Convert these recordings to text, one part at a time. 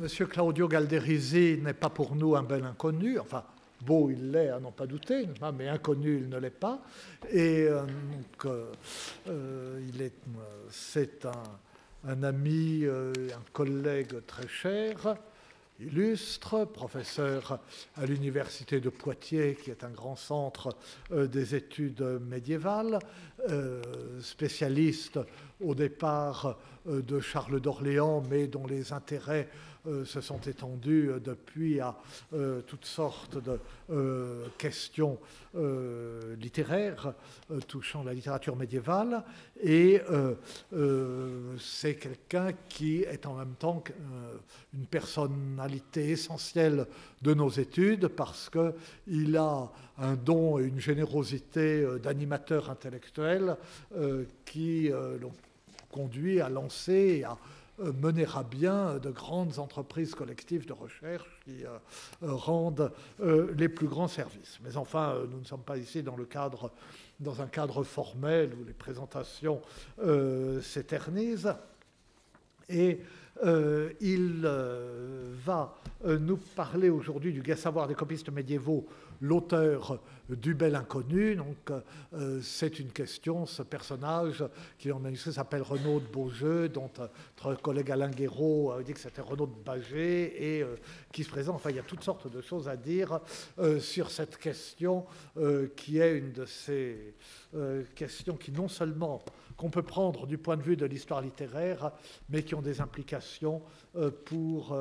Monsieur Claudio Galderisi n'est pas pour nous un bel inconnu, enfin beau il l'est à n'en pas douter, mais inconnu il ne l'est pas. Et euh, donc euh, euh, il est, c'est un, un, ami, un collègue très cher, illustre, professeur à l'université de Poitiers, qui est un grand centre des études médiévales, spécialiste au départ de Charles d'Orléans, mais dont les intérêts euh, se sont étendues euh, depuis à euh, toutes sortes de questions littéraires touchant la littérature médiévale. Et c'est quelqu'un qui est en même temps une personnalité essentielle de nos études parce qu'il a un don et une générosité d'animateur intellectuel qui l'ont conduit à lancer, à euh, mener à bien de grandes entreprises collectives de recherche qui euh, euh, rendent les plus grands services. Mais enfin, nous ne sommes pas ici dans un cadre formel où les présentations s'éternisent. Et il va nous parler aujourd'hui du savoir des copistes médiévaux, l'auteur du bel inconnu. Donc, euh, euh, c'est une question. Ce personnage qui, en manuscrit, s'appelle Renaud de Beaujeu, dont notre collègue Alain Guéraud a euh, dit que c'était Renaud de Bagé et qui se présente. Enfin, il y a toutes sortes de choses à dire sur cette question qui est une de ces questions qui, non seulement qu'on peut prendre du point de vue de l'histoire littéraire, mais qui ont des implications pour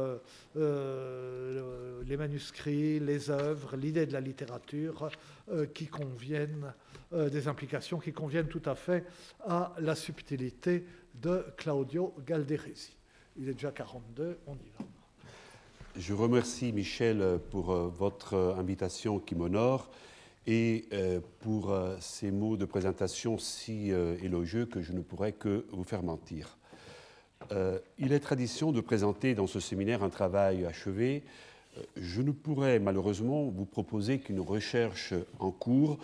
les manuscrits, les œuvres, l'idée de la littérature. Euh, qui conviennent, euh, des implications qui conviennent tout à fait à la subtilité de Claudio Galderesi. Il est déjà 42, on y va. Je remercie Michel pour euh, votre invitation qui m'honore et pour ces mots de présentation si élogieux que je ne pourrais que vous faire mentir. Il est tradition de présenter dans ce séminaire un travail achevé je ne pourrais malheureusement vous proposer qu'une recherche en cours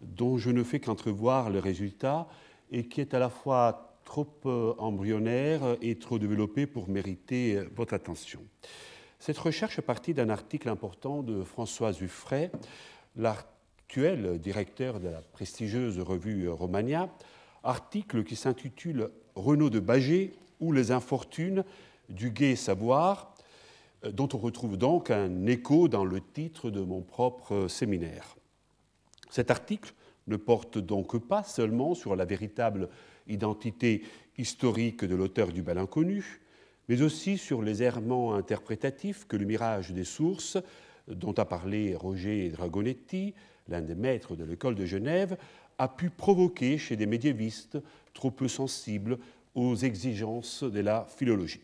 dont je ne fais qu'entrevoir les résultats et qui est à la fois trop euh, embryonnaire et trop développée pour mériter euh, votre attention. Cette recherche est partie d'un article important de François Huffray, l'actuel directeur de la prestigieuse revue Romania, article qui s'intitule Renaud de Bagé ou les infortunes du gay savoir euh, dont on retrouve donc un écho dans le titre de mon propre euh, séminaire. Cet article ne porte donc pas seulement sur la véritable identité historique de l'auteur du bal inconnu, mais aussi sur les errements interprétatifs que le mirage des sources, dont a parlé Roger Dragonetti, l'un des maîtres de l'école de Genève, a pu provoquer chez des médiévistes trop peu sensibles aux exigences de la philologie.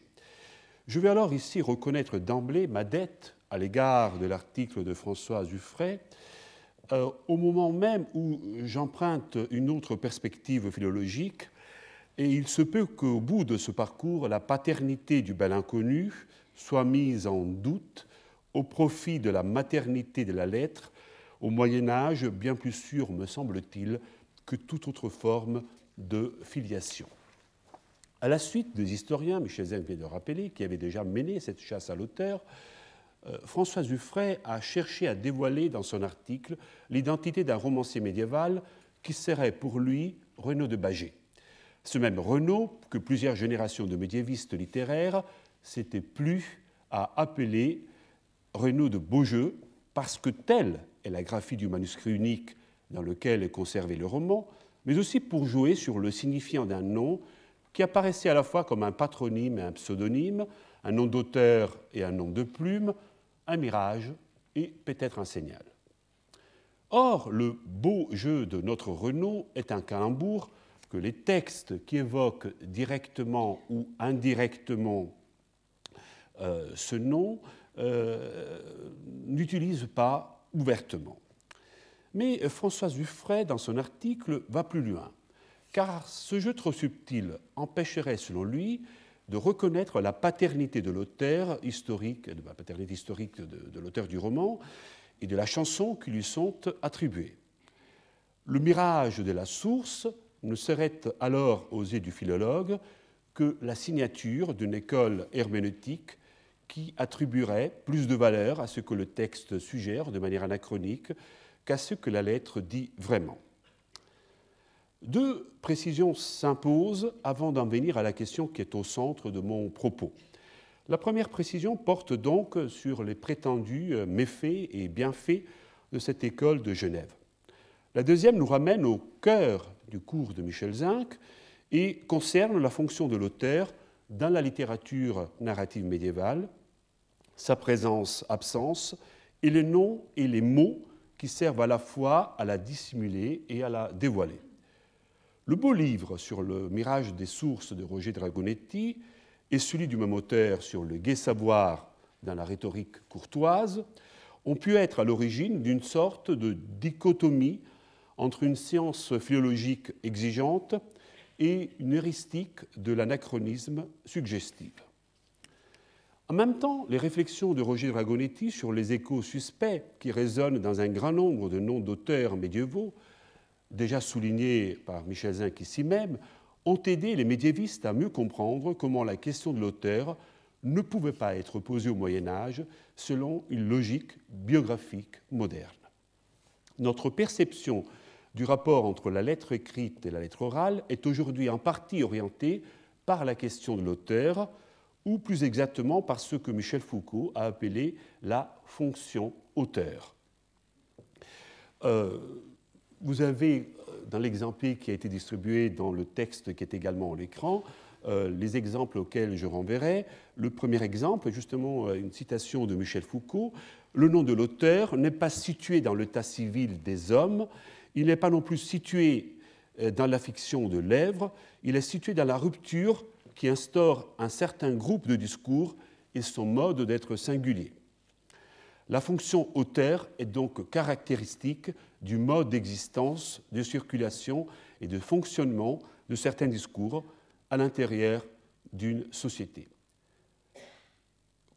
Je vais alors ici reconnaître d'emblée ma dette à l'égard de l'article de François Zuffray. Euh, au moment même où j'emprunte une autre perspective philologique, et il se peut qu'au bout de ce parcours, la paternité du bel inconnu soit mise en doute au profit de la maternité de la lettre, au Moyen Âge bien plus sûre, me semble-t-il, que toute autre forme de filiation. À la suite des historiens, Michel Zen vient de rappeler, qui avaient déjà mené cette chasse à l'auteur, euh, François Françoise a cherché à dévoiler dans son article l'identité d'un romancier médiéval qui serait pour lui Renaud de Bagé. Ce même Renaud que plusieurs générations de médiévistes littéraires s'étaient plus à appeler Renaud de Beaujeu, parce que telle est la graphie du manuscrit unique dans lequel est conservé le roman, mais aussi pour jouer sur le signifiant d'un nom qui apparaissait à la fois comme un patronyme et un pseudonyme, un nom d'auteur et un nom de plume, un mirage et peut-être un signal. Or, le beau jeu de notre Renault est un calembour que les textes qui évoquent directement ou indirectement euh, ce nom euh, n'utilisent pas ouvertement. Mais Françoise Dufray, dans son article, va plus loin car ce jeu trop subtil empêcherait, selon lui, de reconnaître la paternité de l'auteur historique, de la paternité historique de, l'auteur du roman et de la chanson qui lui sont attribuées. Le mirage de la source ne serait alors, aux yeux du philologue, que la signature d'une école herméneutique qui attribuerait plus de valeur à ce que le texte suggère de manière anachronique qu'à ce que la lettre dit vraiment. Deux précisions s'imposent avant d'en venir à la question qui est au centre de mon propos. La première précision porte donc sur les prétendus méfaits et bienfaits de cette école de Genève. La deuxième nous ramène au cœur du cours de Michel Zinc et concerne la fonction de l'auteur dans la littérature narrative médiévale, sa présence-absence et les noms et les mots qui servent à la fois à la dissimuler et à la dévoiler. Le beau livre sur le mirage des sources de Roger Dragonetti et celui du même auteur sur le gai savoir dans la rhétorique courtoise ont pu être à l'origine d'une sorte de dichotomie entre une science philologique exigeante et une heuristique de l'anachronisme suggestive. En même temps, les réflexions de Roger Dragonetti sur les échos suspects qui résonnent dans un grand nombre de noms d'auteurs médiévaux déjà souligné par Michel Zinck ici même, ont aidé les médiévistes à mieux comprendre comment la question de l'auteur ne pouvait pas être posée au Moyen Âge selon une logique biographique moderne. Notre perception du rapport entre la lettre écrite et la lettre orale est aujourd'hui en partie orientée par la question de l'auteur, ou plus exactement par ce que Michel Foucault a appelé la fonction auteur. Euh, vous avez, euh, dans l'exemple qui a été distribué dans le texte qui est également à l'écran, euh, les exemples auxquels je renverrai. Le premier exemple, justement, euh, une citation de Michel Foucault. Le nom de l'auteur n'est pas situé dans l'état civil des hommes, il n'est pas non plus situé dans la fiction de l'œuvre, il est situé dans la rupture qui instaure un certain groupe de discours et son mode d'être singulier. La fonction auteur est donc caractéristique du mode d'existence, de circulation et de fonctionnement de certains discours à l'intérieur d'une société.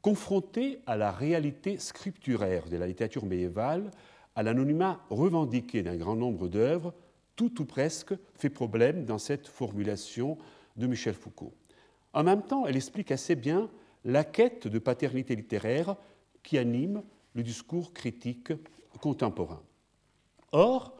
Confronté à la réalité scripturaire de la littérature médiévale, à l'anonymat revendiqué d'un grand nombre d'œuvres, tout ou presque fait problème dans cette formulation de Michel Foucault. En même temps, elle explique assez bien la quête de paternité littéraire qui anime le discours critique contemporain. Or,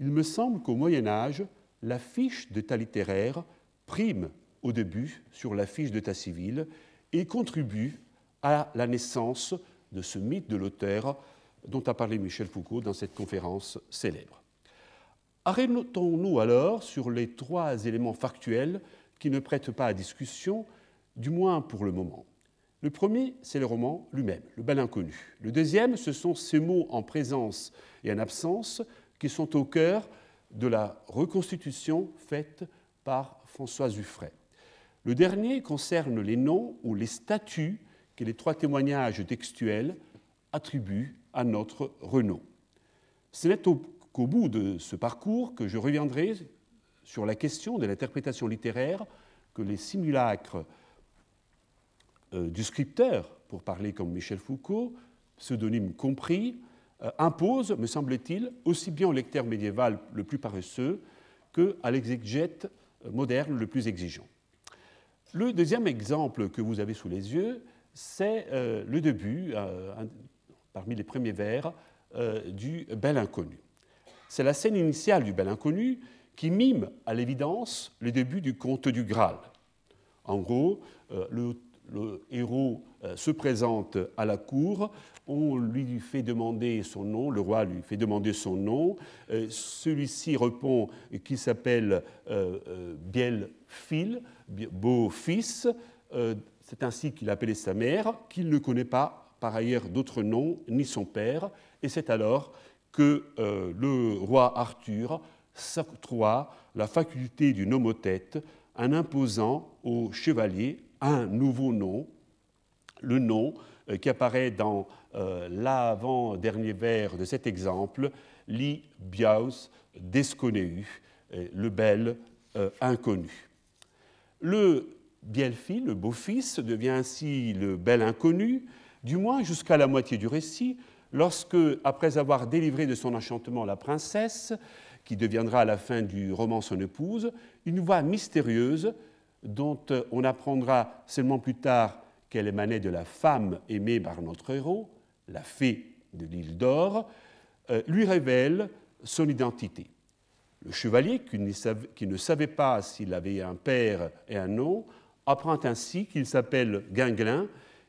il me semble qu'au Moyen Âge, la fiche d'état littéraire prime au début sur la fiche d'état civil et contribue à la naissance de ce mythe de l'auteur dont a parlé Michel Foucault dans cette conférence célèbre. Arrêtons-nous alors sur les trois éléments factuels qui ne prêtent pas à discussion, du moins pour le moment. Le premier, c'est le roman lui-même, le bal inconnu. Le deuxième, ce sont ces mots en présence et en absence qui sont au cœur de la reconstitution faite par François Zuffray. Le dernier concerne les noms ou les statuts que les trois témoignages textuels attribuent à notre Renaud. Ce n'est qu'au bout de ce parcours que je reviendrai sur la question de l'interprétation littéraire que les simulacres euh, du scripteur, pour parler comme Michel Foucault, pseudonyme compris, euh, impose, me semble-t-il, aussi bien au lecteur médiéval le plus paresseux que à l'exégète moderne le plus exigeant. Le deuxième exemple que vous avez sous les yeux, c'est euh, le début, parmi les premiers vers, du Bel Inconnu. C'est la scène initiale du Bel Inconnu qui mime à l'évidence le début du conte du Graal. En gros, le le héros euh, se présente à la cour, on lui fait demander son nom, le roi lui fait demander son nom, euh, celui-ci répond qu'il s'appelle euh, Bielfil, beau-fils, c'est ainsi qu'il appelait sa mère, qu'il ne connaît pas par ailleurs d'autres noms, ni son père, et c'est alors que le roi Arthur s'octroie la faculté du nomothète, en imposant au chevalier un nouveau nom, le nom euh, qui apparaît dans euh, l'avant-dernier vers de cet exemple, li biaus desconeu euh, »,« le bel inconnu. Le bielfi, le beau-fils, devient ainsi le bel inconnu, du moins jusqu'à la moitié du récit, lorsque, après avoir délivré de son enchantement la princesse, qui deviendra à la fin du roman son épouse, une voix mystérieuse dont euh, on apprendra seulement plus tard qu'elle émanait de la femme aimée par notre héros, la fée de l'île d'or, euh, lui révèle son identité. Le chevalier, qui ne savait pas s'il avait un père et un nom, apprend ainsi qu'il s'appelle Guinglin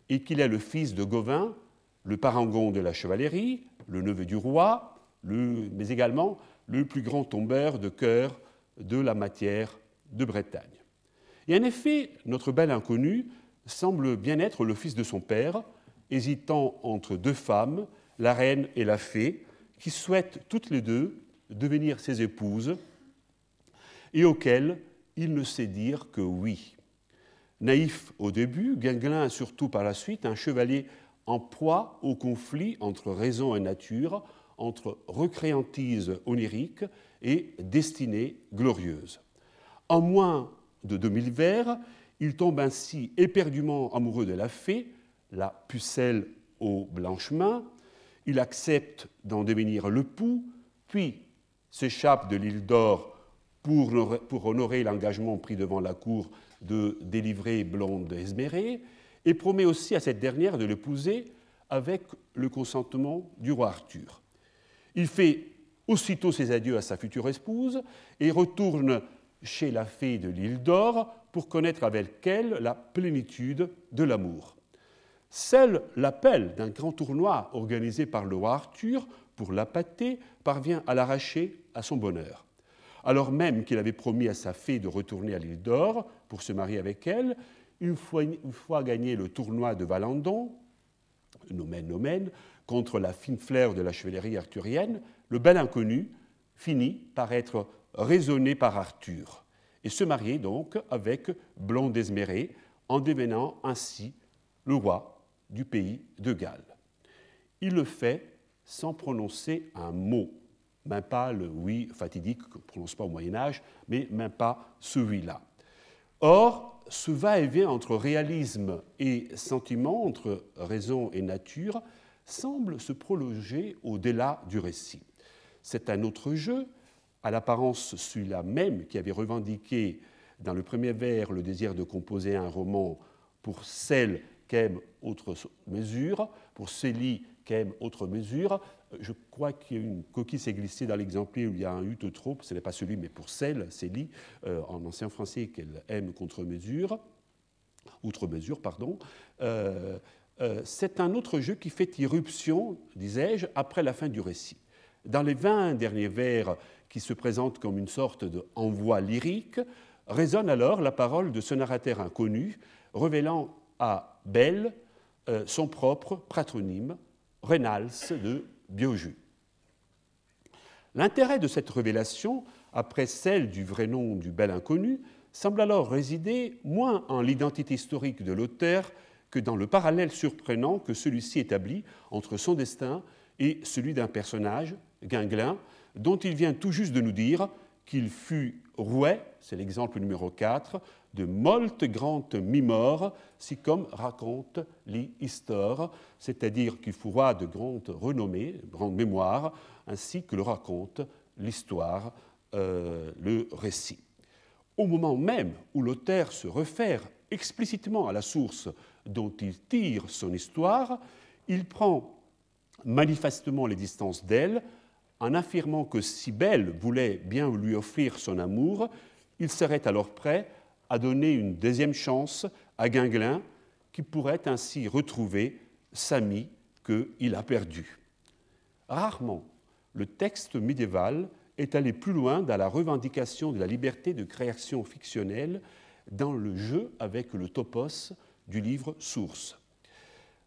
et qu'il est le fils de Gauvin, le parangon de la chevalerie, le neveu du roi, mais également le plus grand tombeur de cœur de la matière de Bretagne. Et en effet, notre belle inconnue semble bien être le fils de son père, hésitant entre deux femmes, la reine et la fée, qui souhaitent toutes les deux devenir ses épouses et auxquelles il ne sait dire que oui. Naïf au début, Guinglin surtout par la suite un chevalier en proie au conflit entre raison et nature, entre recréantise onirique et destinée glorieuse. En moins de 2000 vers. Il tombe ainsi éperdument amoureux de la fée, la pucelle aux blanches mains. Il accepte d'en devenir le pouls, puis s'échappe de l'île d'Or pour, pour honorer l'engagement pris devant la cour de délivrer Blonde Esmérée, et promet aussi à cette dernière de l'épouser avec le consentement du roi Arthur. Il fait aussitôt ses adieux à sa future épouse et retourne chez la fée de l'île d'or pour connaître avec elle la plénitude de l'amour. Seul l'appel d'un grand tournoi organisé par le roi Arthur pour l'appâter parvient à l'arracher à son bonheur. Alors même qu'il avait promis à sa fée de retourner à l'île d'or pour se marier avec elle, une fois, une fois gagné le tournoi de Valandon, nomen nomen, contre la fine fleur de la chevalerie arthurienne, le bel inconnu finit par être raisonné par Arthur, et se marier donc avec Blonde Desméré en devenant ainsi le roi du pays de Galles. Il le fait sans prononcer un mot, même pas le oui fatidique qu'on ne prononce pas au Moyen Âge, mais même pas celui-là. Or, ce va-et-vient entre réalisme et sentiment, entre raison et nature, semble se prolonger au-delà du récit. C'est un autre jeu, à l'apparence celui-là même qui avait revendiqué dans le premier vers le désir de composer un roman pour celle qu'aime autre mesure, pour Célie qu'aime autre mesure, je crois qu'une coquille s'est glissée dans l'exemplaire où il y a un hut trop, ce n'est pas celui, mais pour celle, Célie, euh, en ancien français, qu'elle aime contre mesure, outre mesure, pardon. Euh, euh, c'est un autre jeu qui fait irruption, disais-je, après la fin du récit. Dans les 20 derniers vers qui se présente comme une sorte de envoi lyrique, résonne alors la parole de ce narrateur inconnu, révélant à Belle euh, son propre patronyme, Reynals de Biojus. L'intérêt de cette révélation, après celle du vrai nom du bel inconnu, semble alors résider moins en l'identité historique de l'auteur que dans le parallèle surprenant que celui-ci établit entre son destin et celui d'un personnage, Guinglin, dont il vient tout juste de nous dire qu'il fut rouet, c'est l'exemple numéro 4, de molte grande mimore, si comme raconte l'histoire, c'est-à-dire qu'il fut roi de grande renommée, grande mémoire, ainsi que le raconte l'histoire, euh, le récit. Au moment même où l'auteur se réfère explicitement à la source dont il tire son histoire, il prend manifestement les distances d'elle, en affirmant que si Belle voulait bien lui offrir son amour, il serait alors prêt à donner une deuxième chance à Guinglin, qui pourrait ainsi retrouver Samy qu'il a perdu. Rarement, le texte médiéval est allé plus loin dans la revendication de la liberté de création fictionnelle dans le jeu avec le topos du livre Source.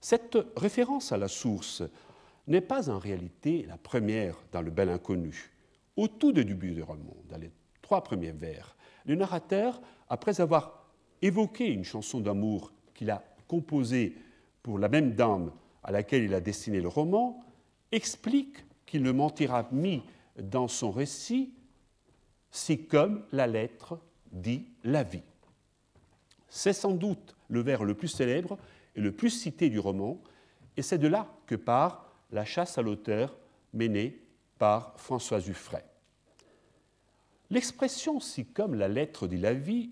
Cette référence à la source n'est pas en réalité la première dans Le Bel Inconnu. Au tout début du roman, dans les trois premiers vers, le narrateur, après avoir évoqué une chanson d'amour qu'il a composée pour la même dame à laquelle il a destiné le roman, explique qu'il ne mentira mis dans son récit c'est comme la lettre dit la vie. C'est sans doute le vers le plus célèbre et le plus cité du roman, et c'est de là que part la chasse à l'auteur menée par François Zuffray. L'expression si comme la lettre dit la vie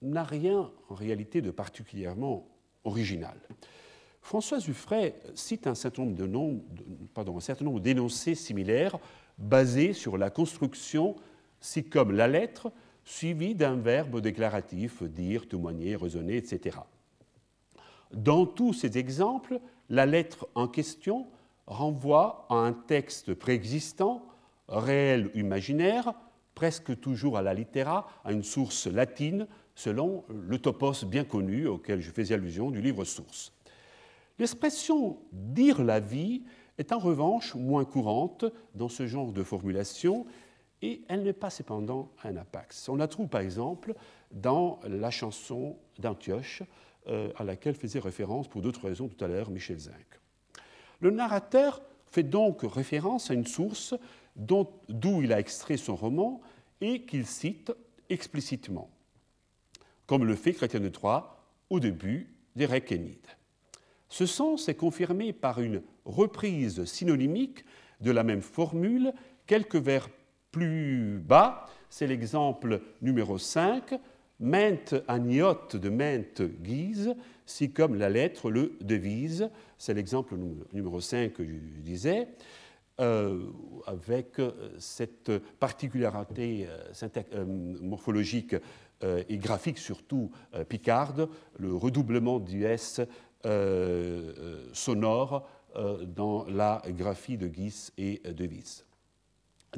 n'a rien en réalité de particulièrement original. François Zuffray cite un certain nombre de noms, certain nombre d'énoncés similaires basés sur la construction si comme la lettre suivie d'un verbe déclaratif, dire, témoigner, raisonner, etc. Dans tous ces exemples, la lettre en question renvoie à un texte préexistant, réel imaginaire, presque toujours à la littéra, à une source latine, selon le topos bien connu auquel je faisais allusion du livre source. L'expression dire la vie est en revanche moins courante dans ce genre de formulation et elle n'est pas cependant un apax. On la trouve par exemple dans la chanson d'Antioche euh, à laquelle faisait référence pour d'autres raisons tout à l'heure Michel Zinc. Le narrateur fait donc référence à une source d'où il a extrait son roman et qu'il cite explicitement, comme le fait Chrétien de Troyes au début des Réchénides. Ce sens est confirmé par une reprise synonymique de la même formule quelques vers plus bas. C'est l'exemple numéro 5, mainte agnotte de mainte guise, si comme la lettre le devise. C'est l'exemple numéro 5 que je disais. Euh, avec euh, cette particularité euh, morphologique et graphique surtout picarde, le redoublement du S sonore dans la graphie de guise et de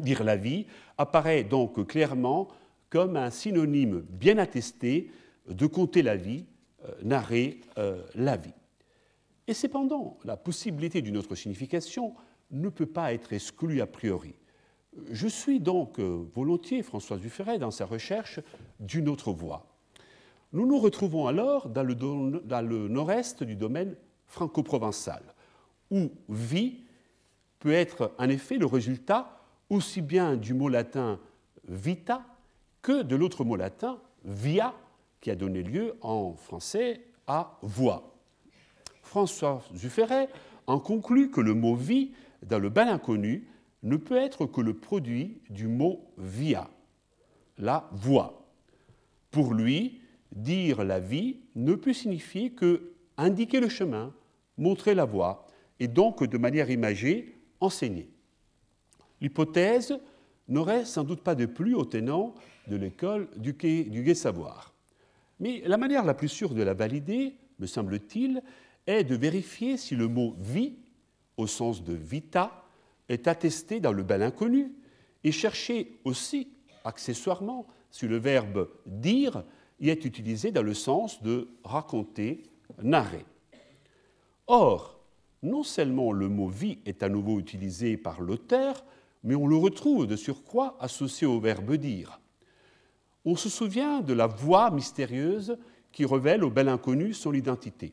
Dire la vie apparaît donc clairement comme un synonyme bien attesté de compter la vie, euh, narrer euh, la vie. Et cependant, la possibilité d'une autre signification ne peut pas être exclue a priori. Je suis donc volontiers, François Dufferret, dans sa recherche d'une autre voie. Nous nous retrouvons alors dans le, dans le nord-est du domaine franco-provençal, où vie peut être en effet le résultat aussi bien du mot latin vita, que de l'autre mot latin via, qui a donné lieu en français à voix. François Zufferet en conclut que le mot vie dans le bal inconnu ne peut être que le produit du mot via, la voix. Pour lui, dire la vie ne peut signifier que indiquer le chemin, montrer la voie, et donc de manière imagée, enseigner. L'hypothèse n'aurait sans doute pas de plus au tenant de l'école du, du savoir. Mais la manière la plus sûre de la valider, me semble-t-il, est de vérifier si le mot vie, au sens de vita, est attesté dans le bel inconnu, et chercher aussi, accessoirement, si le verbe dire y est utilisé dans le sens de raconter, narrer. Or, non seulement le mot vie est à nouveau utilisé par l'auteur, mais on le retrouve de surcroît associé au verbe dire on se souvient de la voix mystérieuse qui révèle au bel inconnu son identité.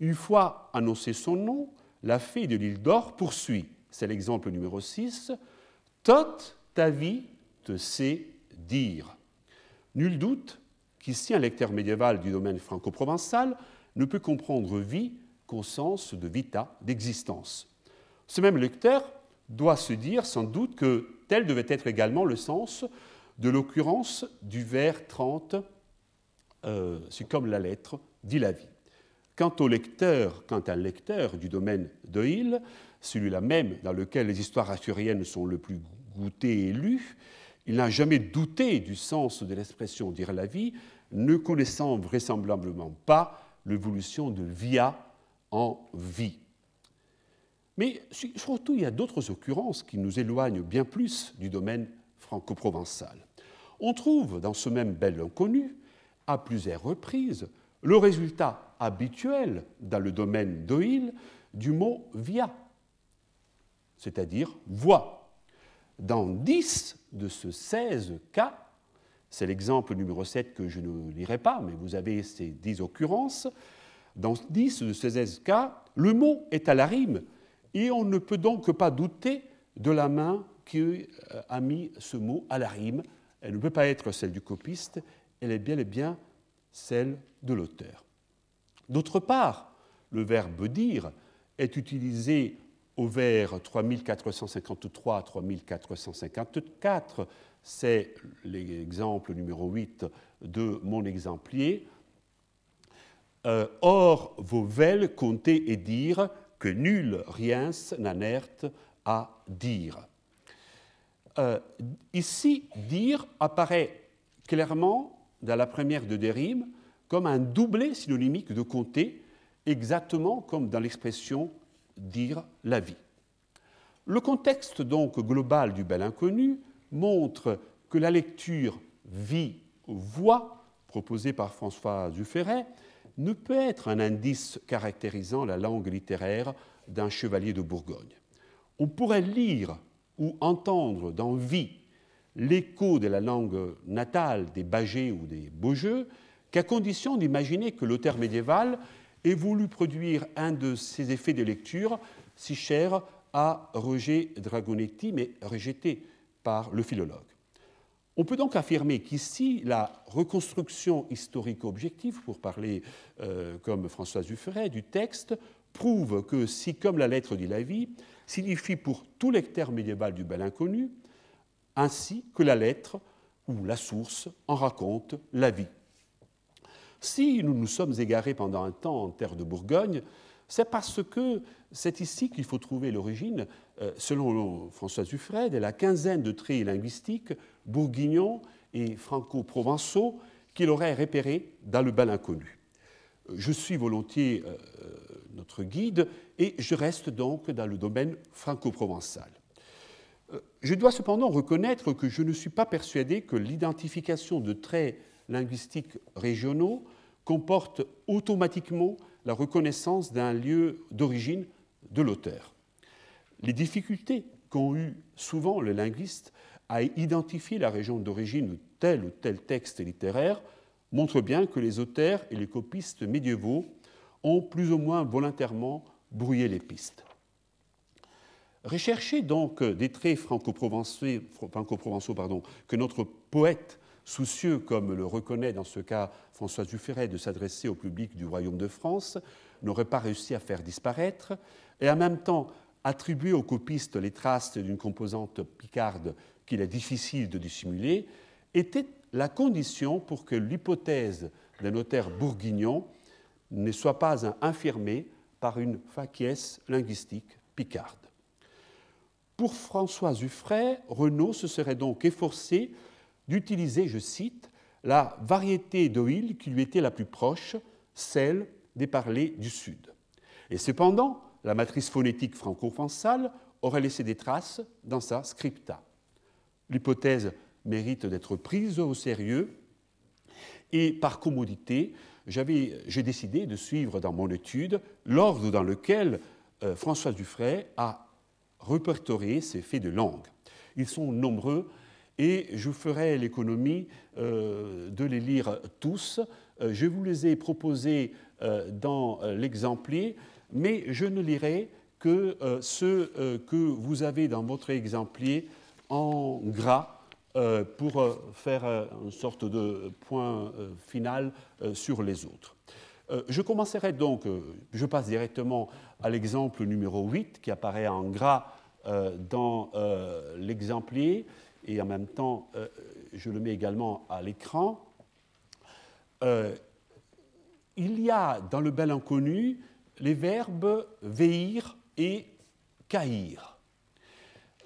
Une fois annoncé son nom, la fée de l'île d'Or poursuit, c'est l'exemple numéro 6, Tot ta vie te sait dire. Nul doute qu'ici un lecteur médiéval du domaine franco-provençal ne peut comprendre vie qu'au sens de vita, d'existence. Ce même lecteur doit se dire sans doute que tel devait être également le sens de l'occurrence du vers 30, euh, c'est comme la lettre, dit la vie. Quant au lecteur, quant à un lecteur du domaine de Hill, celui-là même dans lequel les histoires assyriennes sont le plus goûtées et lues, il n'a jamais douté du sens de l'expression dire la vie, ne connaissant vraisemblablement pas l'évolution de via en vie. Mais surtout, il y a d'autres occurrences qui nous éloignent bien plus du domaine franco On trouve dans ce même bel inconnu, à plusieurs reprises, le résultat habituel dans le domaine d'Oil du mot via, c'est-à-dire voix. Dans 10 de ce 16 cas, c'est l'exemple numéro 7 que je ne lirai pas, mais vous avez ces 10 occurrences, dans 10 de ces 16 cas, le mot est à la rime et on ne peut donc pas douter de la main qui euh, a mis ce mot à la rime. Elle ne peut pas être celle du copiste, elle est bien et bien celle de l'auteur. D'autre part, le verbe dire est utilisé au vers 3453 3454. C'est l'exemple numéro 8 de mon exemplier. Euh, or, or, velles comptez et dire que nul rien n'anerte à dire. Euh, ici, dire apparaît clairement dans la première de Dérime comme un doublé synonymique de compter, exactement comme dans l'expression dire la vie. Le contexte donc global du bel inconnu montre que la lecture vie-voix proposée par François Dufferret ne peut être un indice caractérisant la langue littéraire d'un chevalier de Bourgogne. On pourrait lire ou entendre dans vie l'écho de la langue natale des Bagés ou des Beaujeux, qu'à condition d'imaginer que l'auteur médiéval ait voulu produire un de ces effets de lecture si cher à Roger Dragonetti, mais rejeté par le philologue. On peut donc affirmer qu'ici, la reconstruction historique objective, pour parler euh, comme françoise Dufferet du texte, prouve que si, comme la lettre dit la vie, signifie pour tout lecteur médiéval du bel inconnu, ainsi que la lettre ou la source en raconte la vie. Si nous nous sommes égarés pendant un temps en terre de Bourgogne, c'est parce que c'est ici qu'il faut trouver l'origine, euh, selon François Zuffred, de la quinzaine de traits linguistiques bourguignons et franco-provençaux qu'il aurait repérés dans le bal inconnu. Je suis volontiers euh, notre guide, et je reste donc dans le domaine franco-provençal. Euh, je dois cependant reconnaître que je ne suis pas persuadé que l'identification de traits linguistiques régionaux comporte automatiquement la reconnaissance d'un lieu d'origine de l'auteur. Les difficultés qu'ont eues souvent les linguistes à identifier la région d'origine de tel ou tel texte littéraire montrent bien que les auteurs et les copistes médiévaux ont plus ou moins volontairement brouillé les pistes. Rechercher donc des traits franco-provençaux que notre poète soucieux, comme le reconnaît dans ce cas François Dufferret, de s'adresser au public du Royaume de France, n'aurait pas réussi à faire disparaître, et en même temps attribuer aux copistes les traces d'une composante picarde qu'il est difficile de dissimuler, était la condition pour que l'hypothèse d'un notaire bourguignon ne soit pas infirmé par une faquiesse linguistique picarde. Pour François Zuffray, Renaud se serait donc efforcé d'utiliser, je cite, la variété d'oïl qui lui était la plus proche, celle des parlers du Sud. Et cependant, la matrice phonétique franco aurait laissé des traces dans sa scripta. L'hypothèse mérite d'être prise au sérieux et par commodité, j'ai décidé de suivre dans mon étude l'ordre dans lequel euh, François Dufray a répertorié ces faits de langue. Ils sont nombreux et je ferai l'économie euh, de les lire tous. Euh, je vous les ai proposés dans l'exemplier, mais je ne lirai que ceux que vous avez dans votre exemplier en gras euh, pour euh, faire euh, une sorte de point final sur les autres. Je commencerai donc, je passe directement à l'exemple numéro 8 qui apparaît en gras dans l'exemplier et en même temps je le mets également à l'écran. Il y a dans le bel inconnu les verbes veillir et caïr.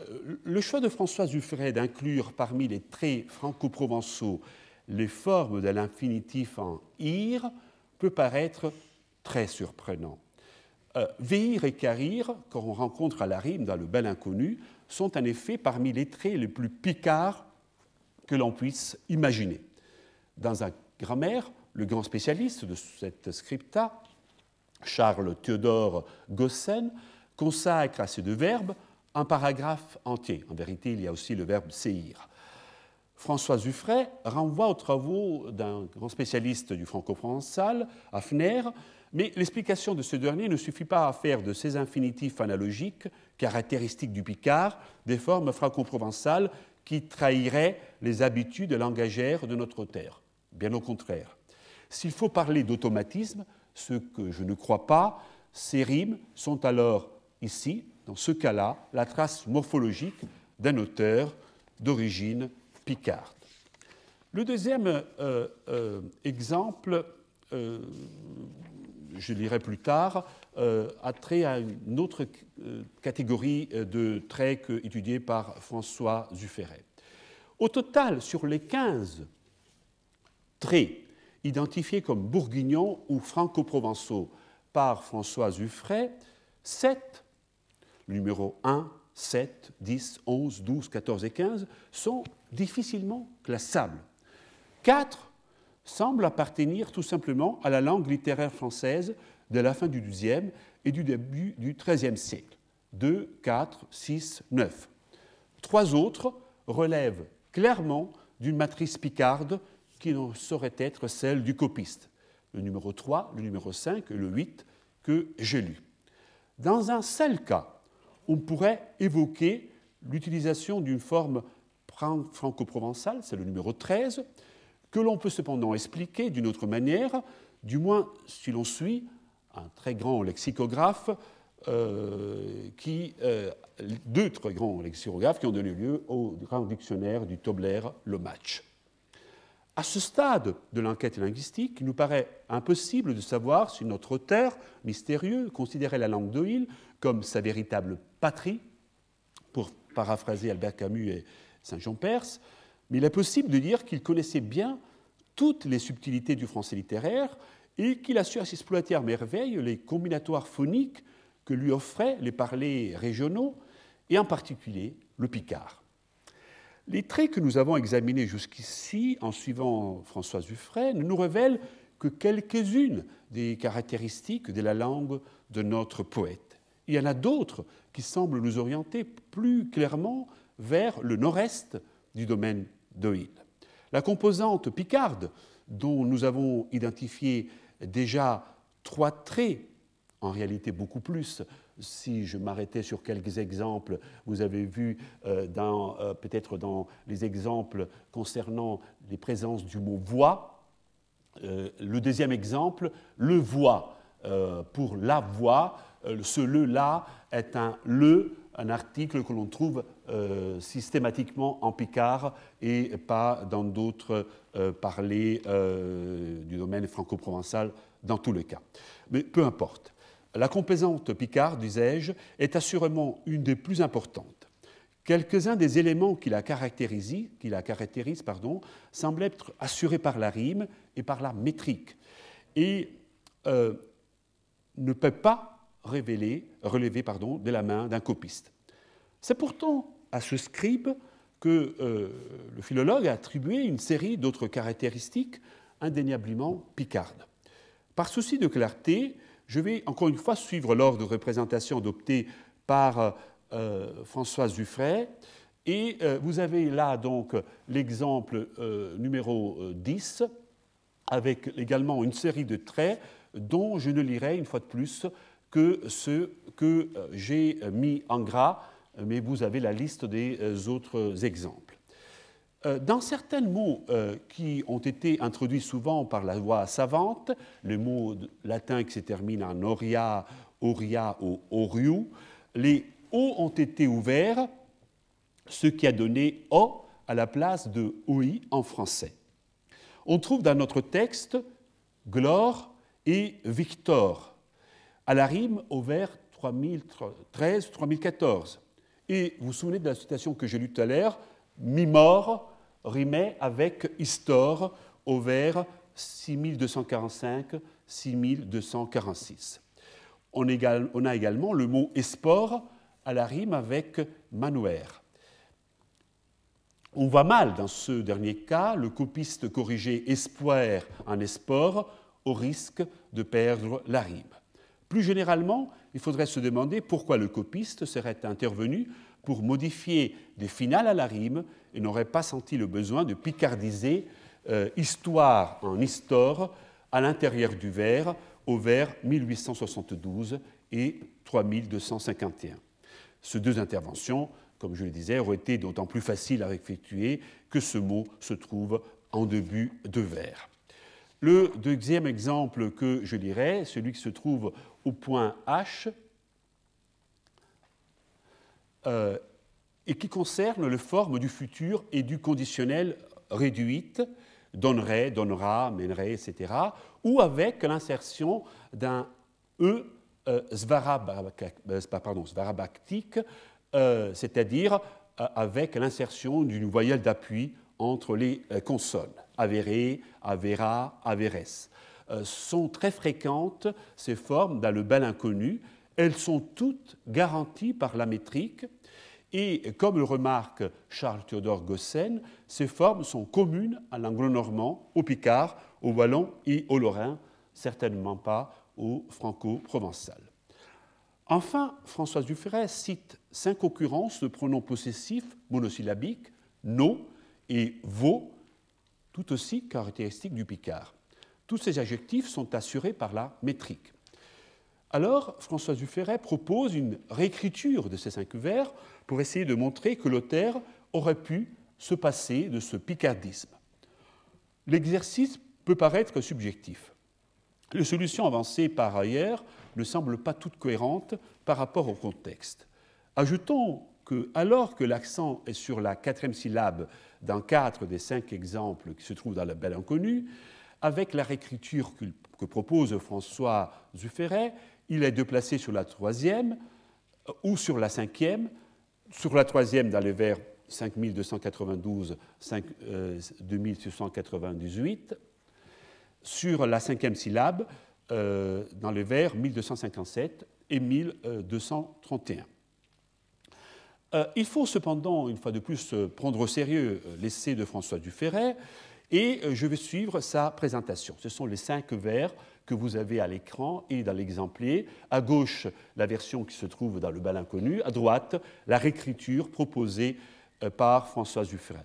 Euh, le choix de François Uffray d'inclure parmi les traits franco-provençaux les formes de l'infinitif en ir peut paraître très surprenant. Euh, et carir, qu'on rencontre à la rime dans le bel inconnu, sont en effet parmi les traits les plus picards que l'on puisse imaginer. Dans un grammaire, le grand spécialiste de cette scripta, Charles Théodore Gossen, consacre à ces deux verbes un paragraphe entier. En vérité, il y a aussi le verbe séir. François Zuffray renvoie aux travaux d'un grand spécialiste du francoprovençal, provençal Hafner, mais l'explication de ce dernier ne suffit pas à faire de ces infinitifs analogiques, caractéristiques du Picard, des formes franco-provençales qui trahiraient les habitudes langagères de notre terre. Bien au contraire. S'il faut parler d'automatisme, ce que je ne crois pas, ces rimes sont alors ici dans ce cas-là, la trace morphologique d'un auteur d'origine picarde. Le deuxième euh, euh, exemple, euh, je lirai plus tard, a trait à une autre catégorie de traits étudiés par François Zufferet. Au total, sur les 15 traits identifiés comme bourguignons ou franco-provençaux par François Zufferet, 7 numéro 1, 7, 10, 11, 12, 14 et 15 sont difficilement classables. 4 semblent appartenir tout simplement à la langue littéraire française de la fin du XIIe et du début du XIIIe siècle. 2, 4, 6, 9. Trois autres relèvent clairement d'une matrice picarde qui ne saurait être celle du copiste. Le numéro 3, le numéro 5 et le 8 que j'ai lu. Dans un seul cas, on pourrait évoquer l'utilisation d'une forme franco-provençale, c'est le numéro 13, que l'on peut cependant expliquer d'une autre manière, du moins si l'on suit un très grand lexicographe, euh, qui, euh, deux très grands lexicographes qui ont donné lieu au grand dictionnaire du Tobler, le match. À ce stade de l'enquête linguistique, il nous paraît impossible de savoir si notre auteur mystérieux considérait la langue d'Oïl comme sa véritable patrie, pour paraphraser Albert Camus et Saint-Jean-Perse, mais il est possible de dire qu'il connaissait bien toutes les subtilités du français littéraire et qu'il a su exploiter à merveille les combinatoires phoniques que lui offraient les parlers régionaux, et en particulier le picard. Les traits que nous avons examinés jusqu'ici en suivant François dufresne ne nous révèlent que quelques-unes des caractéristiques de la langue de notre poète. Il y en a d'autres qui semblent nous orienter plus clairement vers le nord-est du domaine d'Oïl. La composante picarde, dont nous avons identifié déjà trois traits, en réalité beaucoup plus, si je m'arrêtais sur quelques exemples, vous avez vu euh, euh, peut-être dans les exemples concernant les présences du mot voix. Euh, le deuxième exemple, le voix pour la voix, euh, ce le-là est un le, un article que l'on trouve euh, systématiquement en Picard et pas dans d'autres euh, parlées du domaine franco-provençal dans tous les cas. Mais peu importe. La composante Picard, disais-je, est assurément une des plus importantes. Quelques-uns des éléments qui la caractérisent, qui la pardon, semblent être assurés par la rime et par la métrique. Et ne peuvent pas révélé, relevé pardon, de la main d'un copiste. C'est pourtant à ce scribe que euh, le philologue a attribué une série d'autres caractéristiques indéniablement picardes. Par souci de clarté, je vais encore une fois suivre l'ordre de représentation adopté par euh, Françoise Dufray. Et euh, vous avez là donc l'exemple numéro 10, avec également une série de traits dont je ne lirai une fois de plus que ce que euh, j'ai euh, mis en gras, euh, mais vous avez la liste des autres exemples. Dans certains mots qui ont été introduits souvent par la voie savante, le mot latin qui se termine en oria, oria ou oriu, les o ont été ouverts, ce qui a donné o à la place de oi en français. On trouve dans notre texte glor » et victor à la rime au vers 3013-3014. Et vous vous souvenez de la citation que j'ai lue tout à l'heure Mimor rimait avec Histor au vers 6245-6246. On, a également le mot esport à la rime avec manuer. On voit mal dans ce dernier cas le copiste corrigé « espoir en esport au risque de perdre la rime. Plus généralement, il faudrait se demander pourquoi le copiste serait intervenu pour modifier des finales à la rime et n'aurait pas senti le besoin de picardiser euh, histoire en histoire à l'intérieur du vers au vers 1872 et 3251. Ces deux interventions, comme je le disais, auraient été d'autant plus faciles à effectuer que ce mot se trouve en début de vers. Le deuxième exemple que je dirais, celui qui se trouve au point H euh, et qui concerne le forme du futur et du conditionnel réduite, donnerait, donnera, mènerait, etc., ou avec l'insertion d'un E euh, euh, euh c'est-à-dire avec l'insertion d'une voyelle d'appui entre les consonnes, avéré, avéra, avérès. Euh, sont très fréquentes, ces formes, dans le bel inconnu. Elles sont toutes garanties par la métrique. Et comme le remarque Charles-Théodore Gossen, ces formes sont communes à l'anglo-normand, au picard, au wallon et au lorrain, certainement pas au franco-provençal. Enfin, Françoise Dufresne cite cinq occurrences de pronoms possessifs monosyllabiques, nos et vos, tout aussi caractéristiques du picard. Tous ces adjectifs sont assurés par la métrique. Alors, François Dufferret propose une réécriture de ces cinq vers pour essayer de montrer que l'auteur aurait pu se passer de ce picardisme. L'exercice peut paraître subjectif. Les solutions avancées par ailleurs ne semblent pas toutes cohérentes par rapport au contexte. Ajoutons que, alors que l'accent est sur la quatrième syllabe dans quatre des cinq exemples qui se trouvent dans la belle inconnue, avec la réécriture que propose François Zufferet, il est déplacé sur la troisième euh, ou sur la cinquième, sur la troisième dans les vers 5292, 2698, euh, sur la cinquième syllabe euh, dans les vers 1257 et 1231. il faut cependant, une fois de plus, prendre au sérieux l'essai de François Duferret et euh, je vais suivre sa présentation. Ce sont les cinq vers que vous avez à l'écran et dans l'exemplaire. À gauche, la version qui se trouve dans le bal inconnu. À droite, la réécriture proposée euh, par François Zuffray.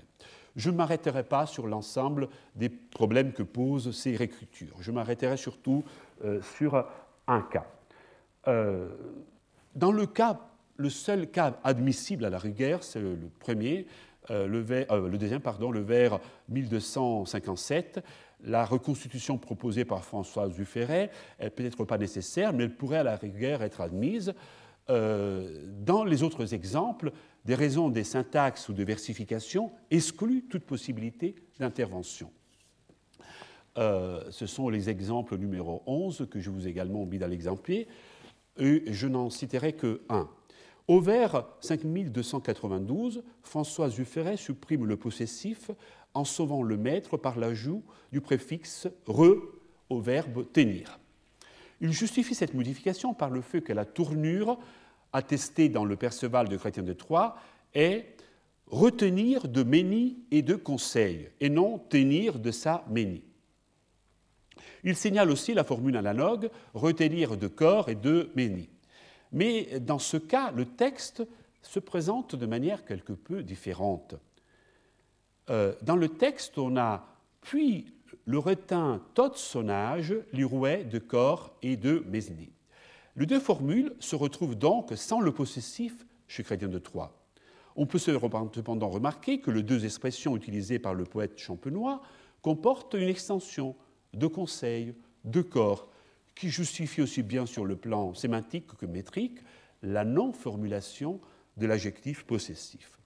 Je ne m'arrêterai pas sur l'ensemble des problèmes que posent ces réécritures. Je m'arrêterai surtout euh, sur un cas. dans le cas, le seul cas admissible à la rigueur, c'est le premier, euh, euh, le, deuxième, pardon, le vers 1257. La reconstitution proposée par François Dufferret, elle peut-être pas nécessaire, mais elle pourrait à la rigueur être admise. Euh, dans les autres exemples, des raisons des syntaxes ou de versification excluent toute possibilité d'intervention. ce sont les exemples numéro 11 que je vous ai également mis dans l'exemplier, et je n'en citerai que un. Au vers 5292, François Zufferet supprime le possessif en sauvant le maître par l'ajout du préfixe re au verbe tenir. Il justifie cette modification par le fait que la tournure attestée dans le Perceval de Chrétien de Troyes est retenir de Méni et de conseil, et non tenir de sa Ménie. Il signale aussi la formule analogue retenir de corps et de Ménie. Mais dans ce cas, le texte se présente de manière quelque peu différente. Euh, dans le texte, on a puis le retin les l'Irouet de corps et de mesné ». Les deux formules se retrouvent donc sans le possessif chez Chrétien de Troyes. On peut cependant remarquer que les deux expressions utilisées par le poète champenois comportent une extension de conseil, de corps qui justifie aussi bien sur le plan sémantique que métrique la non-formulation de l'adjectif possessif.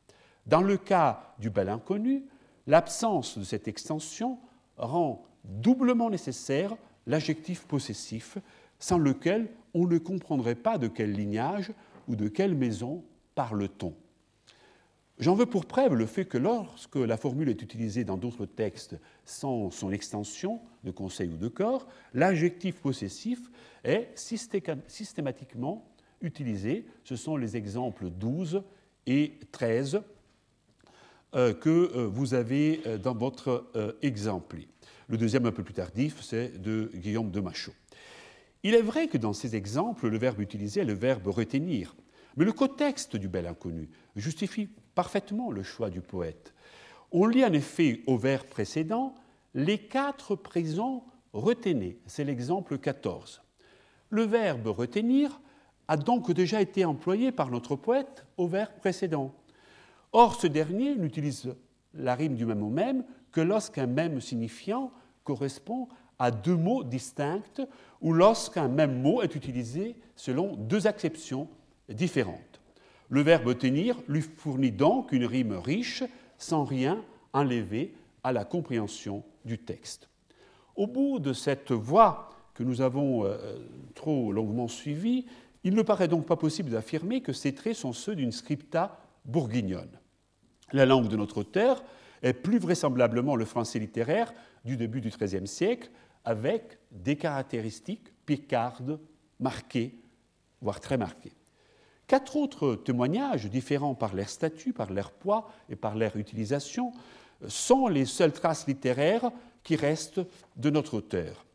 Dans le cas du bel inconnu, l'absence de cette extension rend doublement nécessaire l'adjectif possessif, sans lequel on ne comprendrait pas de quel lignage ou de quelle maison parle-t-on. J'en veux pour preuve le fait que lorsque la formule est utilisée dans d'autres textes sans son extension de conseil ou de corps, l'adjectif possessif est systématiquement utilisé. Ce sont les exemples 12 et 13 euh, que euh, vous avez euh, dans votre exemple. Le deuxième, un peu plus tardif, c'est de Guillaume de Machaut. Il est vrai que dans ces exemples, le verbe utilisé est le verbe retenir. Mais le contexte du bel inconnu justifie parfaitement le choix du poète. On lit en effet au vers précédent les quatre présents retenez. C'est l'exemple 14. Le verbe retenir a donc déjà été employé par notre poète au vers précédent. Or, ce dernier n'utilise la rime du même au même que lorsqu'un même signifiant correspond à deux mots distincts ou lorsqu'un même mot est utilisé selon deux acceptions différentes. Le verbe tenir lui fournit donc une rime riche, sans rien enlever à la compréhension du texte. Au bout de cette voie que nous avons euh, trop longuement suivie, il ne paraît donc pas possible d'affirmer que ces traits sont ceux d'une scripta bourguignonne. La langue de notre auteur est plus vraisemblablement le français littéraire du début du XIIIe siècle, avec des caractéristiques picardes marquées, voire très marquées. Quatre autres témoignages, différents par leur statut, par leur poids et par leur utilisation, sont les seules traces littéraires qui restent de notre auteur.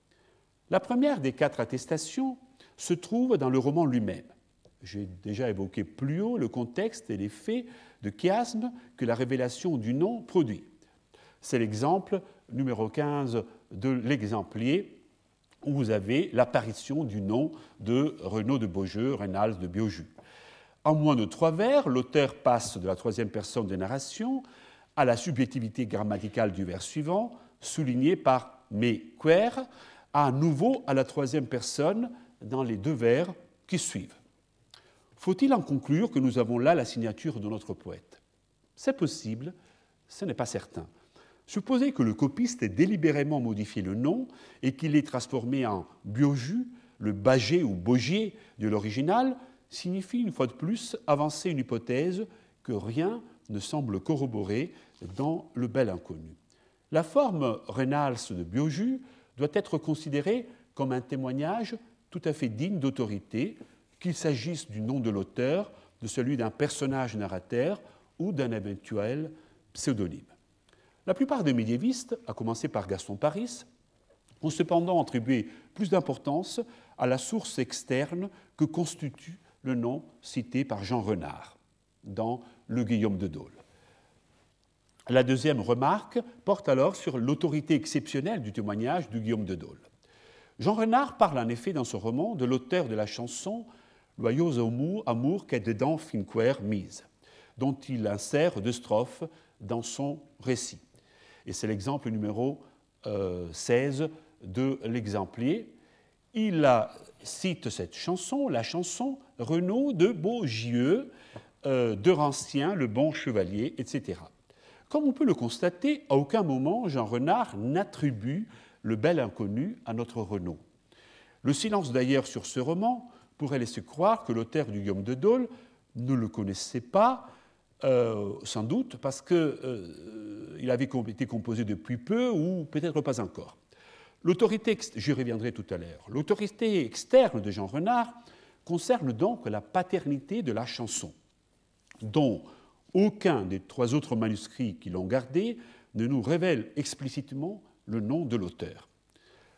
La première des quatre attestations se trouve dans le roman lui-même. J'ai déjà évoqué plus haut le contexte et l'effet de chiasme que la révélation du nom produit. C'est l'exemple numéro 15 de l'exemplier où vous avez l'apparition du nom de Renaud de Beaujeu, Reynals de Bioju. En moins de trois vers, l'auteur passe de la troisième personne des narrations à la subjectivité grammaticale du vers suivant, souligné par mes quer, à nouveau à la troisième personne dans les deux vers qui suivent. Faut-il en conclure que nous avons là la signature de notre poète C'est possible, ce n'est pas certain. Supposez que le copiste ait délibérément modifié le nom et qu'il l'ait transformé en Bioju, le bagé ou bogier de l'original, signifie une fois de plus avancer une hypothèse que rien ne semble corroborer dans le bel inconnu. La forme Reynals de Bioju doit être considérée comme un témoignage tout à fait digne d'autorité, qu'il s'agisse du nom de l'auteur, de celui d'un personnage narrateur ou d'un éventuel pseudonyme. La plupart des médiévistes, à commencer par Gaston Paris, ont cependant attribué plus d'importance à la source externe que constitue le nom cité par Jean Renard dans Le Guillaume de Dôle. La deuxième remarque porte alors sur l'autorité exceptionnelle du témoignage du Guillaume de Dôle. Jean Renard parle en effet dans ce roman de l'auteur de la chanson Loyaux amour, amour qu'est dedans Finquer mise, dont il insère deux strophes dans son récit. Et c'est l'exemple numéro 16 euh, de l'exemplier. Il a cite cette chanson, la chanson Renaud de Beaugieu, euh, de Rancien, le bon chevalier, etc. Comme on peut le constater, à aucun moment Jean Renard n'attribue le bel inconnu à notre Renaud. Le silence d'ailleurs sur ce roman pourrait laisser croire que l'auteur du Guillaume de Dole ne le connaissait pas, euh, sans doute parce qu'il euh, avait été composé depuis peu ou peut-être pas encore. L'autorité, j'y reviendrai tout à l'heure, l'autorité externe de Jean Renard concerne donc la paternité de la chanson, dont aucun des trois autres manuscrits qui l'ont gardé ne nous révèle explicitement le nom de l'auteur.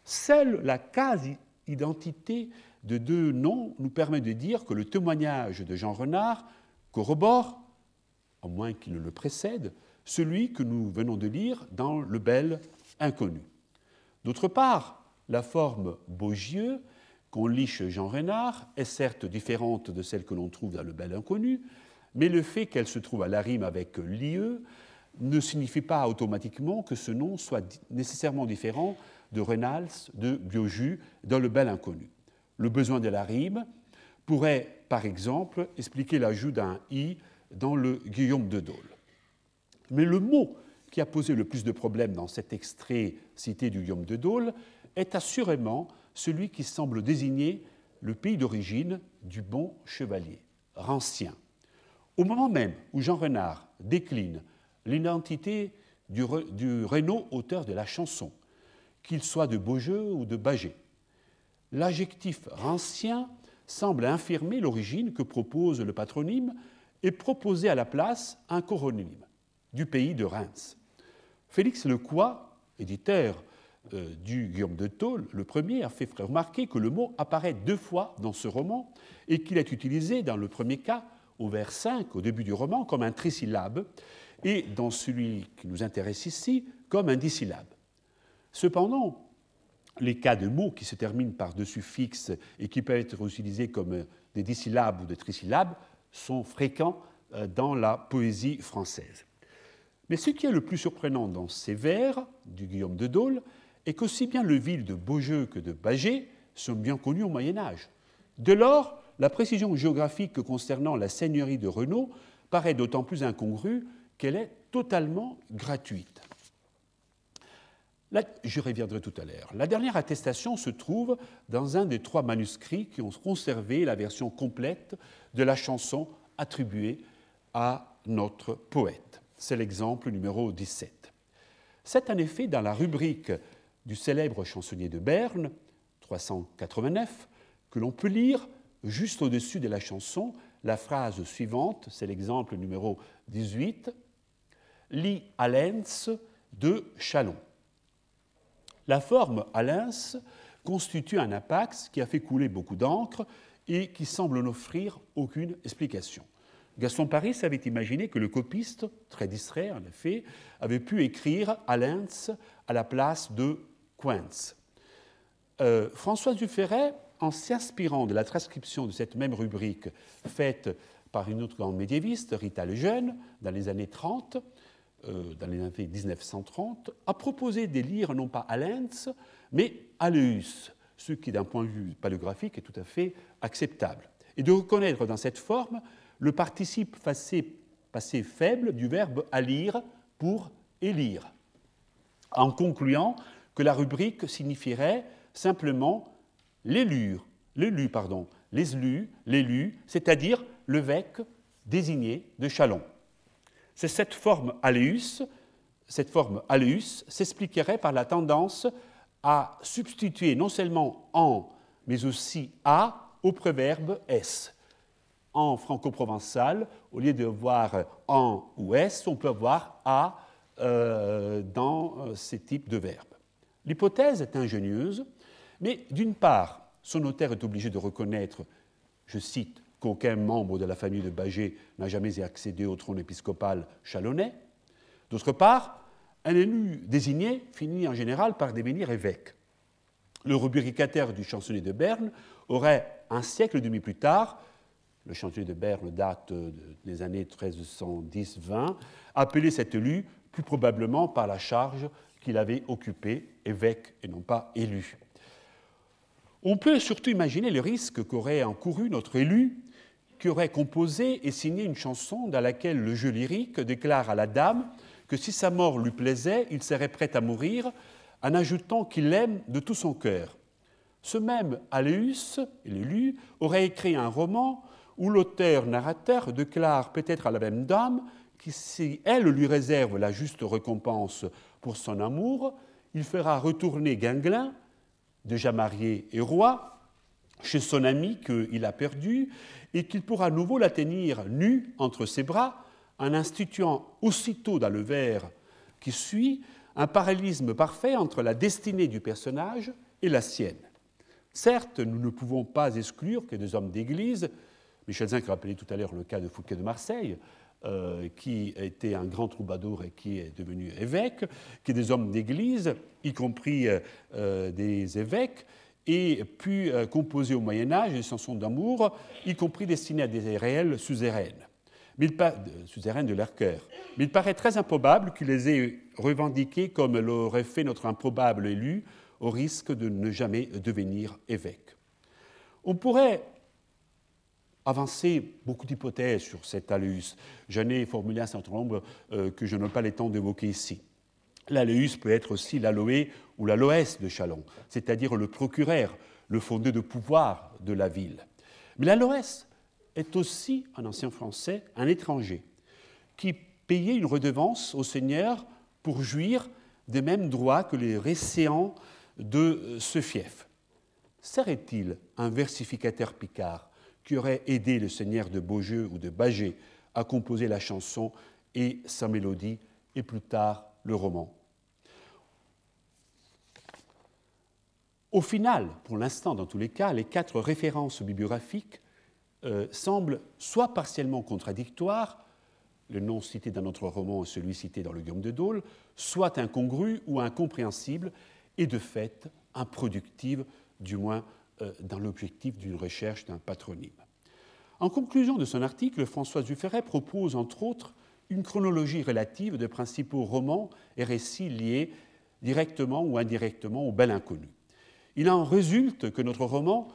Seule la quasi-identité de deux noms nous permet de dire que le témoignage de Jean Renard corrobore, à moins qu'il ne le précède, celui que nous venons de lire dans Le Bel Inconnu. D'autre part, la forme Beaugieu qu'on lit chez Jean Renard est certes différente de celle que l'on trouve dans Le Bel Inconnu, mais le fait qu'elle se trouve à la rime avec lieu ne signifie pas automatiquement que ce nom soit nécessairement différent de Renals, de Bioju dans Le Bel Inconnu. Le besoin de la rime pourrait, par exemple, expliquer l'ajout d'un i dans le Guillaume de Dole. Mais le mot qui a posé le plus de problèmes dans cet extrait cité du Guillaume de Dôle est assurément celui qui semble désigner le pays d'origine du bon chevalier, Rancien. Au moment même où Jean Renard décline l'identité du, du auteur de la chanson, qu'il soit de Beaujeu ou de Bagé, l'adjectif rancien semble infirmer l'origine que propose le patronyme et proposer à la place un coronyme du pays de Reims. Félix Lecoy, éditeur euh, du Guillaume de Tôle, le premier, a fait remarquer que le mot apparaît deux fois dans ce roman et qu'il est utilisé dans le premier cas, au vers 5, au début du roman, comme un trisyllabe et dans celui qui nous intéresse ici, comme un dissyllabe. Cependant, les cas de mots qui se terminent par deux suffixes et qui peuvent être utilisés comme euh, des dissyllabes ou des trisyllabes sont fréquents euh, dans la poésie française. Mais ce qui est le plus surprenant dans ces vers du Guillaume de Dôle est qu'aussi bien le ville de Beaujeu que de Bagé sont bien connus au Moyen Âge. De lors, la précision géographique concernant la seigneurie de Renault paraît d'autant plus incongrue qu'elle est totalement gratuite. je reviendrai tout à l'heure. La dernière attestation se trouve dans un des trois manuscrits qui ont conservé la version complète de la chanson attribuée à notre poète. C'est l'exemple numéro 17. C'est en effet dans la rubrique du célèbre chansonnier de Berne, 389, que l'on peut lire, juste au-dessus de la chanson, la phrase suivante, c'est l'exemple numéro 18, Li Alens de Chalon. La forme Alens » constitue un apax qui a fait couler beaucoup d'encre et qui semble n'offrir aucune explication. Gaston Paris avait imaginé que le copiste, très distrait en effet, avait pu écrire à à la place de Quentz. Euh, François Dufferret, en s'inspirant de la transcription de cette même rubrique faite par une autre grande médiéviste, Rita Lejeune, dans les années 30, euh, dans les années 1930, a proposé d'élire non pas à mais à ce qui, d'un point de vue paléographique, est tout à fait acceptable, et de reconnaître dans cette forme le participe passé, passé faible du verbe alire pour élire, en concluant que la rubrique signifierait simplement l'élu, l'élu, pardon, l'élu, l'élu, c'est-à-dire l'évêque désigné de Chalon. C'est cette forme aléus, cette forme s'expliquerait par la tendance à substituer non seulement en, mais aussi à au préverbe s, en franco-provençal, au lieu de voir en ou s, on peut avoir « a euh, dans euh, ces types de verbes. L'hypothèse est ingénieuse, mais d'une part, son notaire est obligé de reconnaître, je cite, qu'aucun membre de la famille de Bagé n'a jamais accédé au trône épiscopal chalonnais. D'autre part, un élu désigné finit en général par devenir évêque. Le rubricataire du chancelier de Berne aurait, un siècle et demi plus tard, le chantier de Berne date euh, des années 1310-20, appelé cet élu plus probablement par la charge qu'il avait occupée, évêque et non pas élu. On peut surtout imaginer le risque qu'aurait encouru notre élu qui aurait composé et signé une chanson dans laquelle le jeu lyrique déclare à la dame que si sa mort lui plaisait, il serait prêt à mourir, en ajoutant qu'il l'aime de tout son cœur. Ce même Aleus, l'élu, aurait écrit un roman où l'auteur-narrateur déclare peut-être à la même dame que si elle lui réserve la juste récompense pour son amour, il fera retourner Guinglin, déjà marié et roi, chez son ami qu'il a perdu, et qu'il pourra à nouveau la tenir nue entre ses bras, en instituant aussitôt dans le vers qui suit un parallélisme parfait entre la destinée du personnage et la sienne. Certes, nous ne pouvons pas exclure que des hommes d'Église Michel Zinc rappelait tout à l'heure le cas de Fouquet de Marseille, euh, qui était un grand troubadour et qui est devenu évêque, qui est des hommes d'église, y compris euh, euh, des évêques, et puis composé composer au Moyen Âge des chansons d'amour, y compris destinées à des réelles suzeraines, mais suzeraines de leur cœur. Mais il paraît très improbable qu'il les ait revendiquées comme l'aurait fait notre improbable élu, au risque de ne jamais devenir évêque. On pourrait avancé beaucoup d'hypothèses sur cet Aléus. J'en ai formulé un certain nombre euh, que je n'ai pas le temps d'évoquer ici. L'Aléus peut être aussi l'Aloé e ou l'Aloès de Chalon, c'est-à-dire le procureur, le fondé de pouvoir de la ville. Mais l'Aloès est aussi un ancien français, un étranger, qui payait une redevance au seigneur pour jouir des mêmes droits que les récéants de euh, ce fief. Serait-il un versificateur picard qui aurait aidé le seigneur de Beaujeu ou de Bagé à composer la chanson et sa mélodie, et plus tard le roman. Au final, pour l'instant dans tous les cas, les quatre références bibliographiques euh, semblent soit partiellement contradictoires, le nom cité dans notre roman et celui cité dans le Guillaume de Dôle, soit incongru ou incompréhensible, et de fait improductives, du moins euh, dans l'objectif d'une recherche d'un patronyme. En conclusion de son article, François Zufferet propose entre autres une chronologie relative des principaux romans et récits liés directement ou indirectement au bel inconnu. Il en résulte que notre roman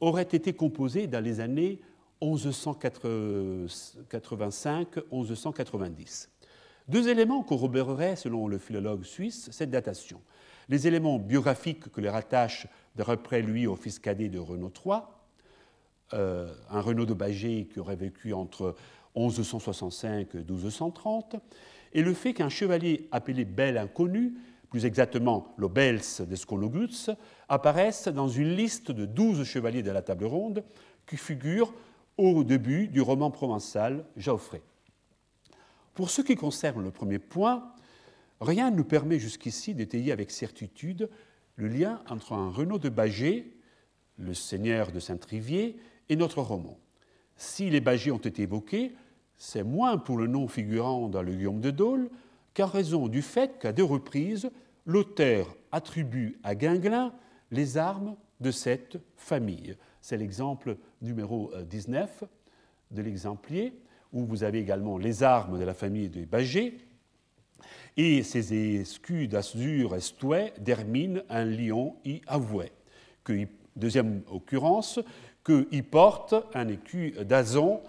aurait été composé dans les années 1185-1190. Deux éléments corroboreraient, selon le philologue suisse, cette datation. Les éléments biographiques que les rattachent D'après lui, au fils cadet de Renaud III, euh, un Renaud de Bagé qui aurait vécu entre 1165 et 1230, et le fait qu'un chevalier appelé Bel Inconnu, plus exactement l'Obels d'Escologus, apparaisse dans une liste de douze chevaliers de la table ronde qui figure au début du roman provençal Geoffrey. Pour ce qui concerne le premier point, rien ne nous permet jusqu'ici d'étayer avec certitude le lien entre un Renaud de Bagé, le seigneur de Saint-Trivier, et notre roman. Si les Bagés ont été évoqués, c'est moins pour le nom figurant dans le Guillaume de Dôle qu'à raison du fait qu'à deux reprises, l'auteur attribue à Guinglin les armes de cette famille. C'est l'exemple numéro 19 euh, de l'exemplier, où vous avez également les armes de la famille de Bagés, et ses escus d'azur estouet d'Hermine, un lion y avoué. Que, deuxième occurrence, qu'il porte un écu d'azon,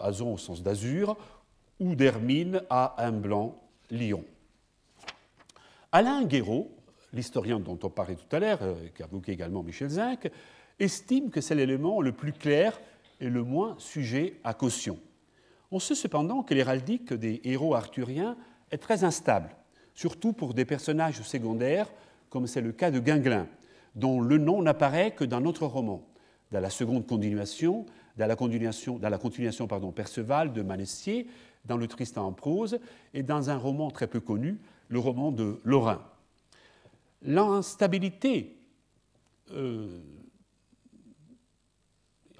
azon au sens d'azur, ou d'hermine à un blanc lion. Alain Guéraud, l'historien dont on parlait tout à l'heure, euh, qu'a évoqué également Michel Zinc, estime que c'est l'élément le plus clair et le moins sujet à caution. On sait cependant que l'héraldique des héros arthuriens est très instable, surtout pour des personnages secondaires, comme c'est le cas de Guinglin, dont le nom n'apparaît que dans notre roman, dans la seconde continuation, dans la continuation, dans la continuation pardon, Perceval de Manessier, dans le Tristan en prose, et dans un roman très peu connu, le roman de Lorrain. L'instabilité, euh,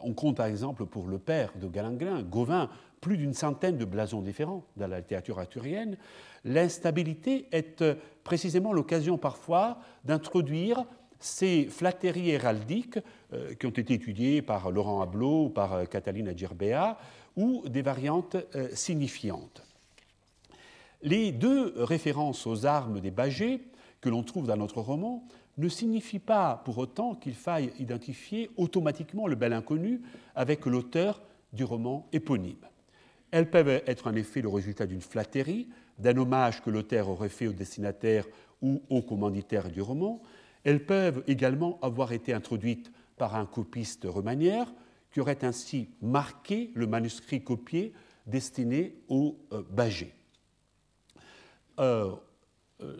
on compte par exemple pour le père de Galinglin, Gauvin, plus d'une centaine de blasons différents dans la littérature arthurienne, l'instabilité est euh, précisément l'occasion parfois d'introduire ces flatteries héraldiques euh, qui ont été étudiées par Laurent Ablot ou par euh, Catalina Girbea ou des variantes signifiantes. Les deux références aux armes des Bagés que l'on trouve dans notre roman ne signifient pas pour autant qu'il faille identifier automatiquement le bel inconnu avec l'auteur du roman éponyme. Elles peuvent être en effet le résultat d'une flatterie, d'un hommage que l'auteur aurait fait au destinataire ou au commanditaire du roman. Elles peuvent également avoir été introduites par un copiste remanière qui aurait ainsi marqué le manuscrit copié destiné au euh, euh, euh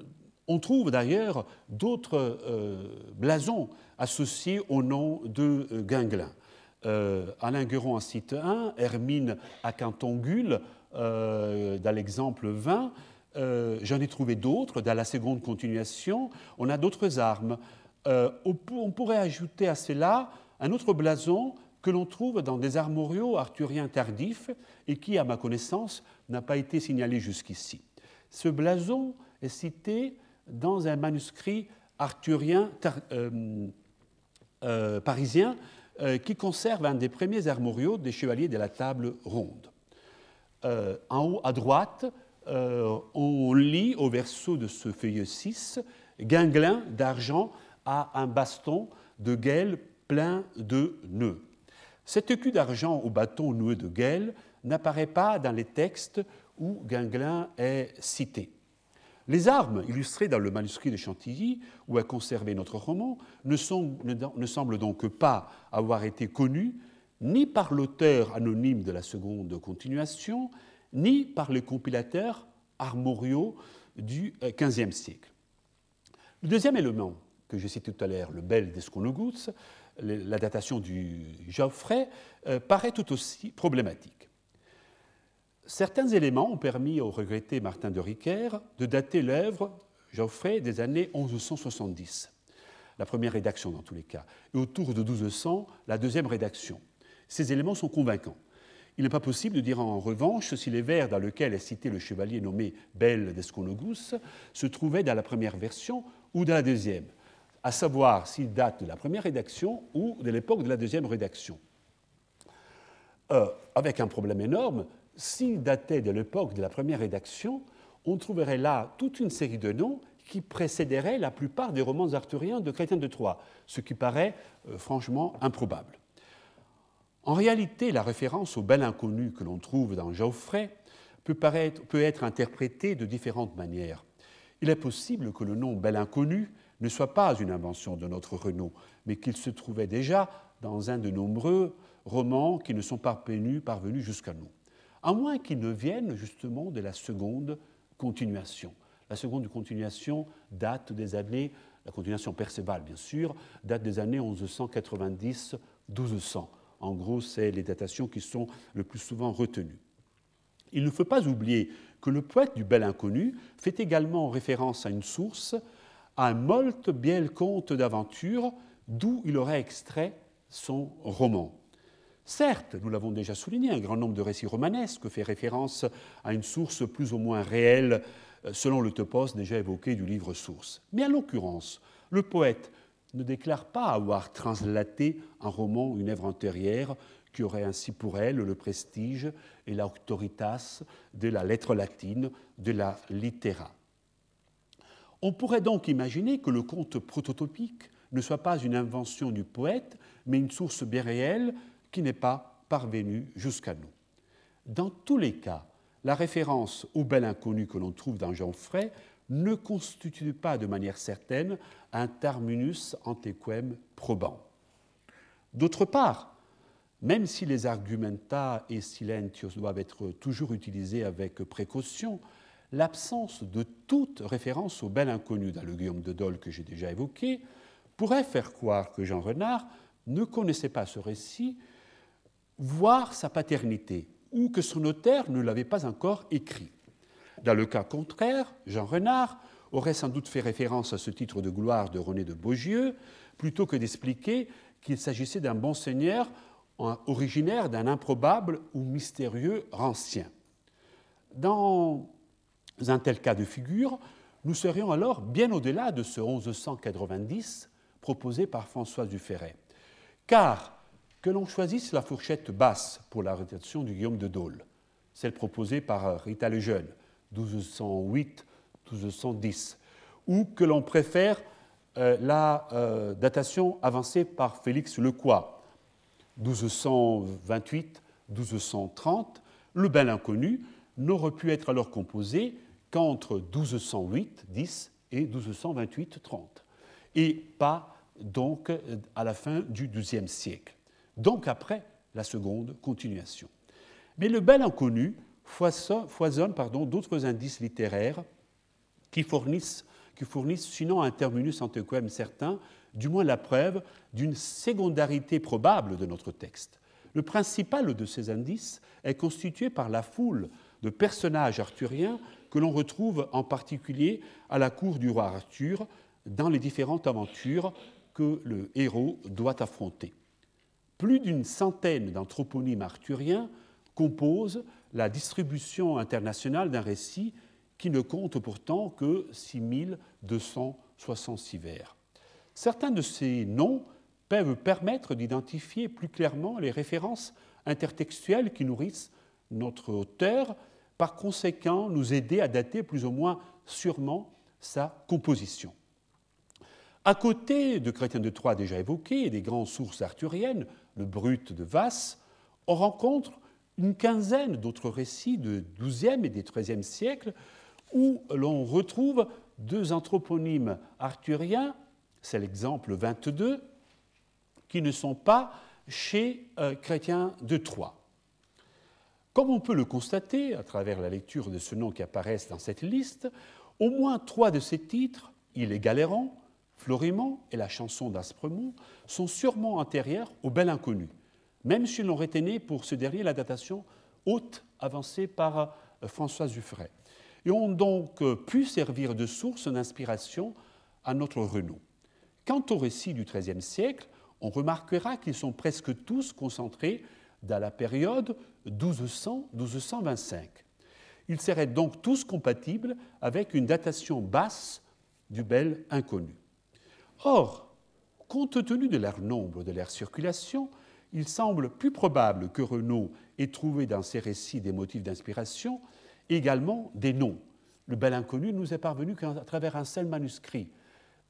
on trouve d'ailleurs d'autres euh, blasons associés au nom de Guinglin. Euh, Alain Guéron en cite un, Hermine à Cantongule, euh, dans l'exemple 20. Euh, j'en ai trouvé d'autres dans la seconde continuation. On a d'autres armes. on pourrait ajouter à cela un autre blason que l'on trouve dans des armoriaux arthuriens tardifs et qui, à ma connaissance, n'a pas été signalé jusqu'ici. Ce blason est cité dans un manuscrit arthurien parisien euh, qui conserve un des premiers armoriaux des chevaliers de la table ronde. Euh, en haut à droite, euh, on lit au verso de ce feuillet 6 Guinglin d'argent a un baston de guêle plein de nœuds. Cet écu d'argent au bâton noué de guêle n'apparaît pas dans les textes où Guinglin est cité. Les armes illustrées dans le manuscrit de Chantilly, où est conservé notre roman, ne, semblent donc pas avoir été connues ni par l'auteur anonyme de la seconde continuation, ni par les compilateurs armoriaux du XVe euh, siècle. Le deuxième élément que je cité tout à l'heure, le bel d'Esconogoutz, la datation du Geoffrey, euh, paraît tout aussi problématique. Certains éléments ont permis au regretté Martin de Ricoeur de dater l'œuvre Geoffrey des années 1170, la première rédaction dans tous les cas, et autour de 1200, la deuxième rédaction. Ces éléments sont convaincants. Il n'est pas possible de dire en revanche si les vers dans lesquels est cité le chevalier nommé Belle d'Esconogus se trouvaient dans la première version ou dans la deuxième, à savoir s'ils datent de la première rédaction ou de l'époque de la deuxième rédaction. Euh, avec un problème énorme, s'il datait de l'époque de la première rédaction, on trouverait là toute une série de noms qui précéderaient la plupart des romans arthuriens de Chrétien de Troyes, ce qui paraît euh, franchement improbable. En réalité, la référence au bel inconnu que l'on trouve dans Geoffrey peut, être interprétée de différentes manières. Il est possible que le nom bel inconnu ne soit pas une invention de notre Renaud, mais qu'il se trouvait déjà dans un de nombreux romans qui ne sont pas parvenus jusqu'à nous à moins qu'il ne vienne justement de la seconde continuation. La seconde continuation date des années, la continuation Perceval, bien sûr, date des années 1190-1200. En gros, c'est les datations qui sont le plus souvent retenues. Il ne faut pas oublier que le poète du Bel Inconnu fait également référence à une source, à un molte biel conte d'aventure, d'où il aurait extrait son roman. Certes, nous l'avons déjà souligné, un grand nombre de récits romanesques fait référence à une source plus ou moins réelle, euh, selon le topos déjà évoqué du livre Source. Mais à l'occurrence, le poète ne déclare pas avoir translaté un roman, une œuvre antérieure, qui aurait ainsi pour elle le prestige et l'autoritas de la lettre latine, de la littéra. On pourrait donc imaginer que le conte prototypique ne soit pas une invention du poète, mais une source bien réelle qui n'est pas parvenu jusqu'à nous. Dans tous les cas, la référence au bel inconnu que l'on trouve dans Jean Fray ne constitue pas de manière certaine un terminus antequem probant. D'autre part, même si les argumenta et silentios doivent être toujours utilisés avec précaution, l'absence de toute référence au bel inconnu dans le Guillaume de Dole que j'ai déjà évoqué pourrait faire croire que Jean Renard ne connaissait pas ce récit voir sa paternité, ou que son notaire ne l'avait pas encore écrit. Dans le cas contraire, Jean Renard aurait sans doute fait référence à ce titre de gloire de René de Beaugieu, plutôt que d'expliquer qu'il s'agissait d'un bon seigneur originaire d'un improbable ou mystérieux rancien. Dans un tel cas de figure, nous serions alors bien au-delà de ce 1190 proposé par François Duferret. Car que l'on choisisse la fourchette basse pour la rédaction du Guillaume de Dole, celle proposée par Rita le Jeune, 1208-1210, ou que l'on préfère euh, la euh, datation avancée par Félix Lecoy, 1228-1230, le bel inconnu n'aurait pu être alors composé qu'entre 1208-10 et 1228-30, et pas donc à la fin du XIIe siècle donc après la seconde continuation. Mais le bel inconnu foisonne d'autres indices littéraires qui fournissent, qui fournissent, sinon un terminus antequem certain, du moins la preuve d'une secondarité probable de notre texte. Le principal de ces indices est constitué par la foule de personnages arthuriens que l'on retrouve en particulier à la cour du roi Arthur dans les différentes aventures que le héros doit affronter plus d'une centaine d'anthroponymes arthuriens composent la distribution internationale d'un récit qui ne compte pourtant que 6266 vers. Certains de ces noms peuvent permettre d'identifier plus clairement les références intertextuelles qui nourrissent notre auteur, par conséquent nous aider à dater plus ou moins sûrement sa composition. À côté de Chrétien de Troyes déjà évoqué et des grandes sources arthuriennes, le Brut de Vasse, on rencontre une quinzaine d'autres récits du XIIe et du XIIIe siècle où l'on retrouve deux anthroponymes arthuriens, c'est l'exemple 22, qui ne sont pas chez euh, Chrétien de Troyes. Comme on peut le constater à travers la lecture de ce nom qui apparaissent dans cette liste, au moins trois de ces titres, Il est galérant, Florimont et la chanson d'Aspremont sont sûrement antérieurs au Bel Inconnu, même si l'on retenait pour ce dernier la datation haute avancée par euh, François Zuffray, et ont donc euh, pu servir de source d'inspiration à notre Renaud. Quant aux récits du XIIIe siècle, on remarquera qu'ils sont presque tous concentrés dans la période 1200-1225. Ils seraient donc tous compatibles avec une datation basse du bel inconnu. Or, compte tenu de leur nombre, de leur circulation, il semble plus probable que Renaud ait trouvé dans ses récits des motifs d'inspiration, également des noms. Le bel inconnu nous est parvenu qu'à travers un seul manuscrit.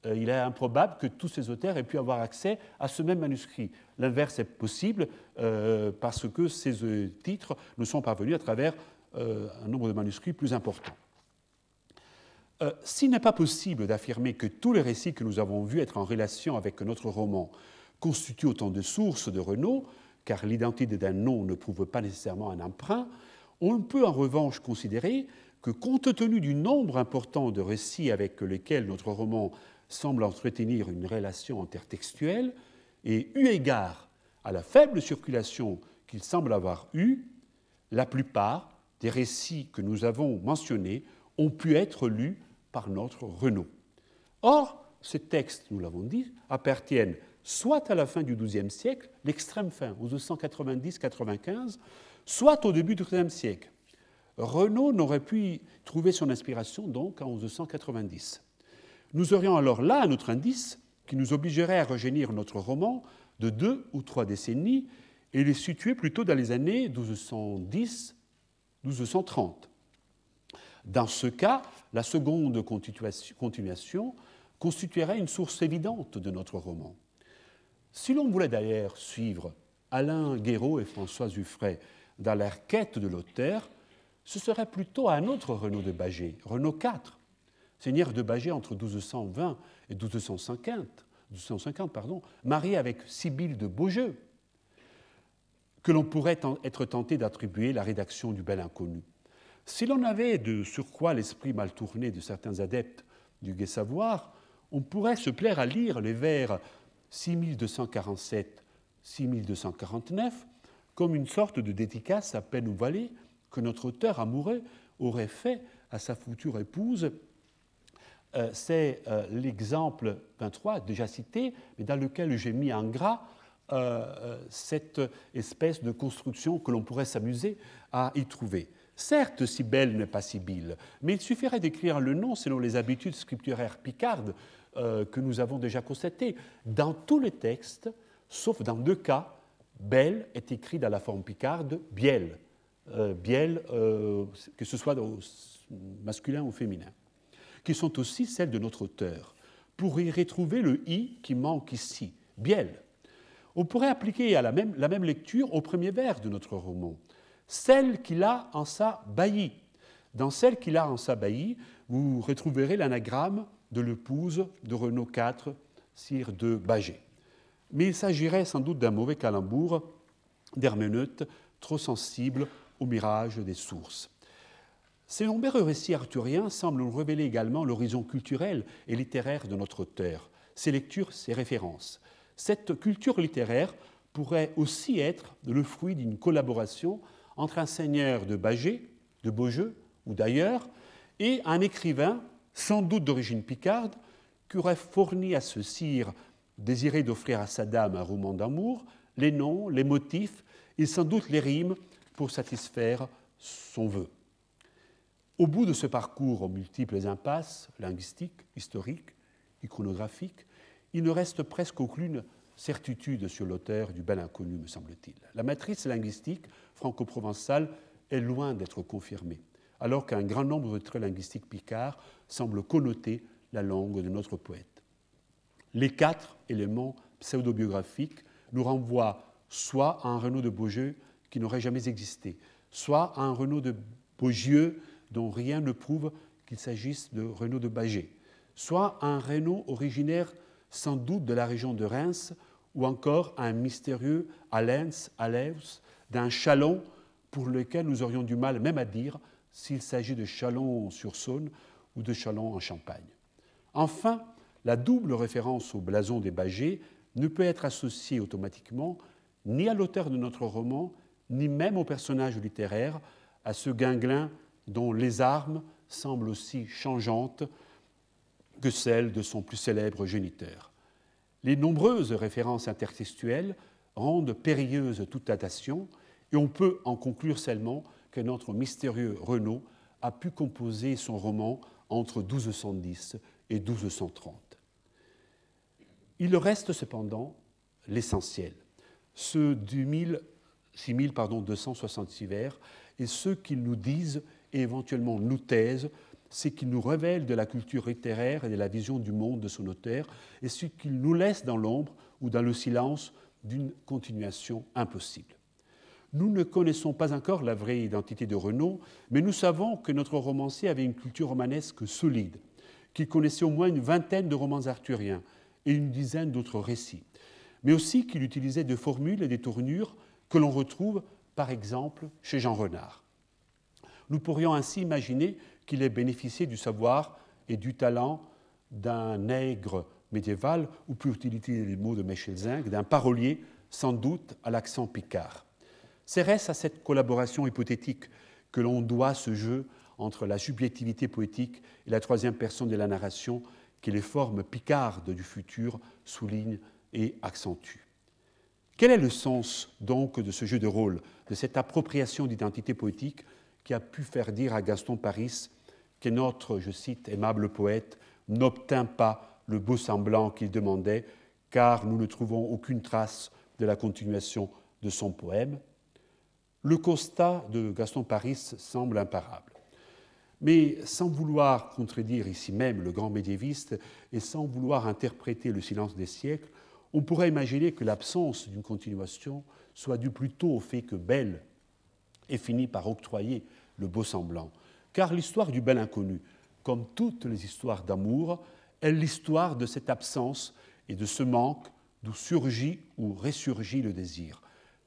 Euh, il est improbable que tous ces auteurs aient pu avoir accès à ce même manuscrit. L'inverse est possible euh, parce que ces euh, titres nous sont parvenus à travers un nombre de manuscrits plus important. Euh, s'il n'est pas possible d'affirmer que tous les récits que nous avons vus être en relation avec notre roman constituent autant de sources de Renault, car l'identité d'un nom ne prouve pas nécessairement un emprunt, on peut en revanche considérer que compte tenu du nombre important de récits avec lesquels notre roman semble entretenir une relation intertextuelle, et eu égard à la faible circulation qu'il semble avoir eue, la plupart des récits que nous avons mentionnés ont pu être lus par notre Renaud. Or, ces textes, nous l'avons dit, appartiennent soit à la fin du XIIe siècle, l'extrême fin, aux 95 soit au début du XIIIe siècle. Renaud n'aurait pu trouver son inspiration donc en 1190. Nous aurions alors là un autre indice qui nous obligerait à rejeunir notre roman de deux ou trois décennies et les situer plutôt dans les années 1210-1230. Dans ce cas, la seconde continuation constituerait une source évidente de notre roman. Si l'on voulait d'ailleurs suivre Alain Guéraud et François Zuffray dans leur quête de l'auteur, ce serait plutôt un autre Renaud de Bagé, Renaud IV, seigneur de Bagé entre 1220 et 1250, pardon, marié avec Sibylle de Beaujeu, que l'on pourrait être tenté d'attribuer la rédaction du Bel Inconnu. Si l'on avait de surcroît l'esprit mal tourné de certains adeptes du gai savoir, on pourrait se plaire à lire les vers 6247-6249 comme une sorte de dédicace à peine ouvalée que notre auteur amoureux aurait fait à sa future épouse. Euh, c'est euh, l'exemple 23 déjà cité, mais dans lequel j'ai mis en gras euh, cette espèce de construction que l'on pourrait s'amuser à y trouver. Certes, belle n'est pas Sibylle, mais il suffirait d'écrire le nom selon les habitudes scripturaires picardes euh, que nous avons déjà constatées. Dans tous les textes, sauf dans deux cas, Belle est écrite dans la forme picarde Biel, euh, Biel, euh, que ce soit au masculin ou féminin, qui sont aussi celles de notre auteur, pour y retrouver le i qui manque ici, Biel. On pourrait appliquer à même, la même lecture au premier vers de notre roman celle qu'il a en sa baillie. Dans celle qu'il a en sa baillie, vous retrouverez l'anagramme de l'épouse de Renaud IV, sire de Bagé. Mais il s'agirait sans doute d'un mauvais calembour d'herméneute trop sensible au mirage des sources. Ces nombreux récits arthuriens semblent nous révéler également l'horizon culturel et littéraire de notre auteur, ses lectures, ses références. Cette culture littéraire pourrait aussi être le fruit d'une collaboration entre un seigneur de Bagé, de Beaujeu ou d'ailleurs, et un écrivain, sans doute d'origine picarde, qui aurait fourni à ce sire désiré d'offrir à sa dame un roman d'amour, les noms, les motifs et sans doute les rimes pour satisfaire son vœu. Au bout de ce parcours aux multiples impasses linguistiques, historiques iconographiques, il ne reste presque aucune certitude sur l'auteur du bel inconnu, me semble-t-il. La matrice linguistique franco-provençale est loin d'être confirmée, alors qu'un grand nombre de traits linguistiques picards semblent connoter la langue de notre poète. Les quatre éléments pseudo-biographiques nous renvoient soit à un Renaud de Beaujeu qui n'aurait jamais existé, soit à un Renaud de Beaujeu dont rien ne prouve qu'il s'agisse de Renaud de Bagé, soit à un Renaud originaire sans doute de la région de Reims ou encore un mystérieux Alens, Aleus, d'un chalon pour lequel nous aurions du mal même à dire s'il s'agit de chalon sur Saône ou de chalon en Champagne. Enfin, la double référence au blason des Bagés ne peut être associée automatiquement ni à l'auteur de notre roman, ni même au personnage littéraire, à ce guinglin dont les armes semblent aussi changeantes que celles de son plus célèbre géniteur. Les nombreuses références intertextuelles rendent périlleuse toute datation et on peut en conclure seulement que notre mystérieux Renaud a pu composer son roman entre 1210 et 1230. Il reste cependant l'essentiel, ceux du 266 vers, et ceux qu'ils nous disent et éventuellement nous taisent c'est qu'il nous révèle de la culture littéraire et de la vision du monde de son auteur, et ce qu'il nous laisse dans l'ombre ou dans le silence d'une continuation impossible. Nous ne connaissons pas encore la vraie identité de Renaud, mais nous savons que notre romancier avait une culture romanesque solide, qu'il connaissait au moins une vingtaine de romans arthuriens et une dizaine d'autres récits, mais aussi qu'il utilisait des formules et des tournures que l'on retrouve, par exemple, chez Jean Renard. Nous pourrions ainsi imaginer qu'il ait bénéficié du savoir et du talent d'un nègre médiéval, ou plus utiliser les mots de Michel Zing, d'un parolier, sans doute à l'accent picard. Serait-ce à cette collaboration hypothétique que l'on doit ce jeu entre la subjectivité poétique et la troisième personne de la narration que les formes picardes du futur soulignent et accentuent. Quel est le sens donc de ce jeu de rôle, de cette appropriation d'identité poétique qui a pu faire dire à Gaston Paris que notre, je cite, aimable poète n'obtint pas le beau semblant qu'il demandait, car nous ne trouvons aucune trace de la continuation de son poème. Le constat de Gaston Paris semble imparable. Mais sans vouloir contredire ici même le grand médiéviste et sans vouloir interpréter le silence des siècles, on pourrait imaginer que l'absence d'une continuation soit due plutôt au fait que Belle ait fini par octroyer le beau semblant, car l'histoire du bel inconnu, comme toutes les histoires d'amour, est l'histoire de cette absence et de ce manque d'où surgit ou ressurgit le désir.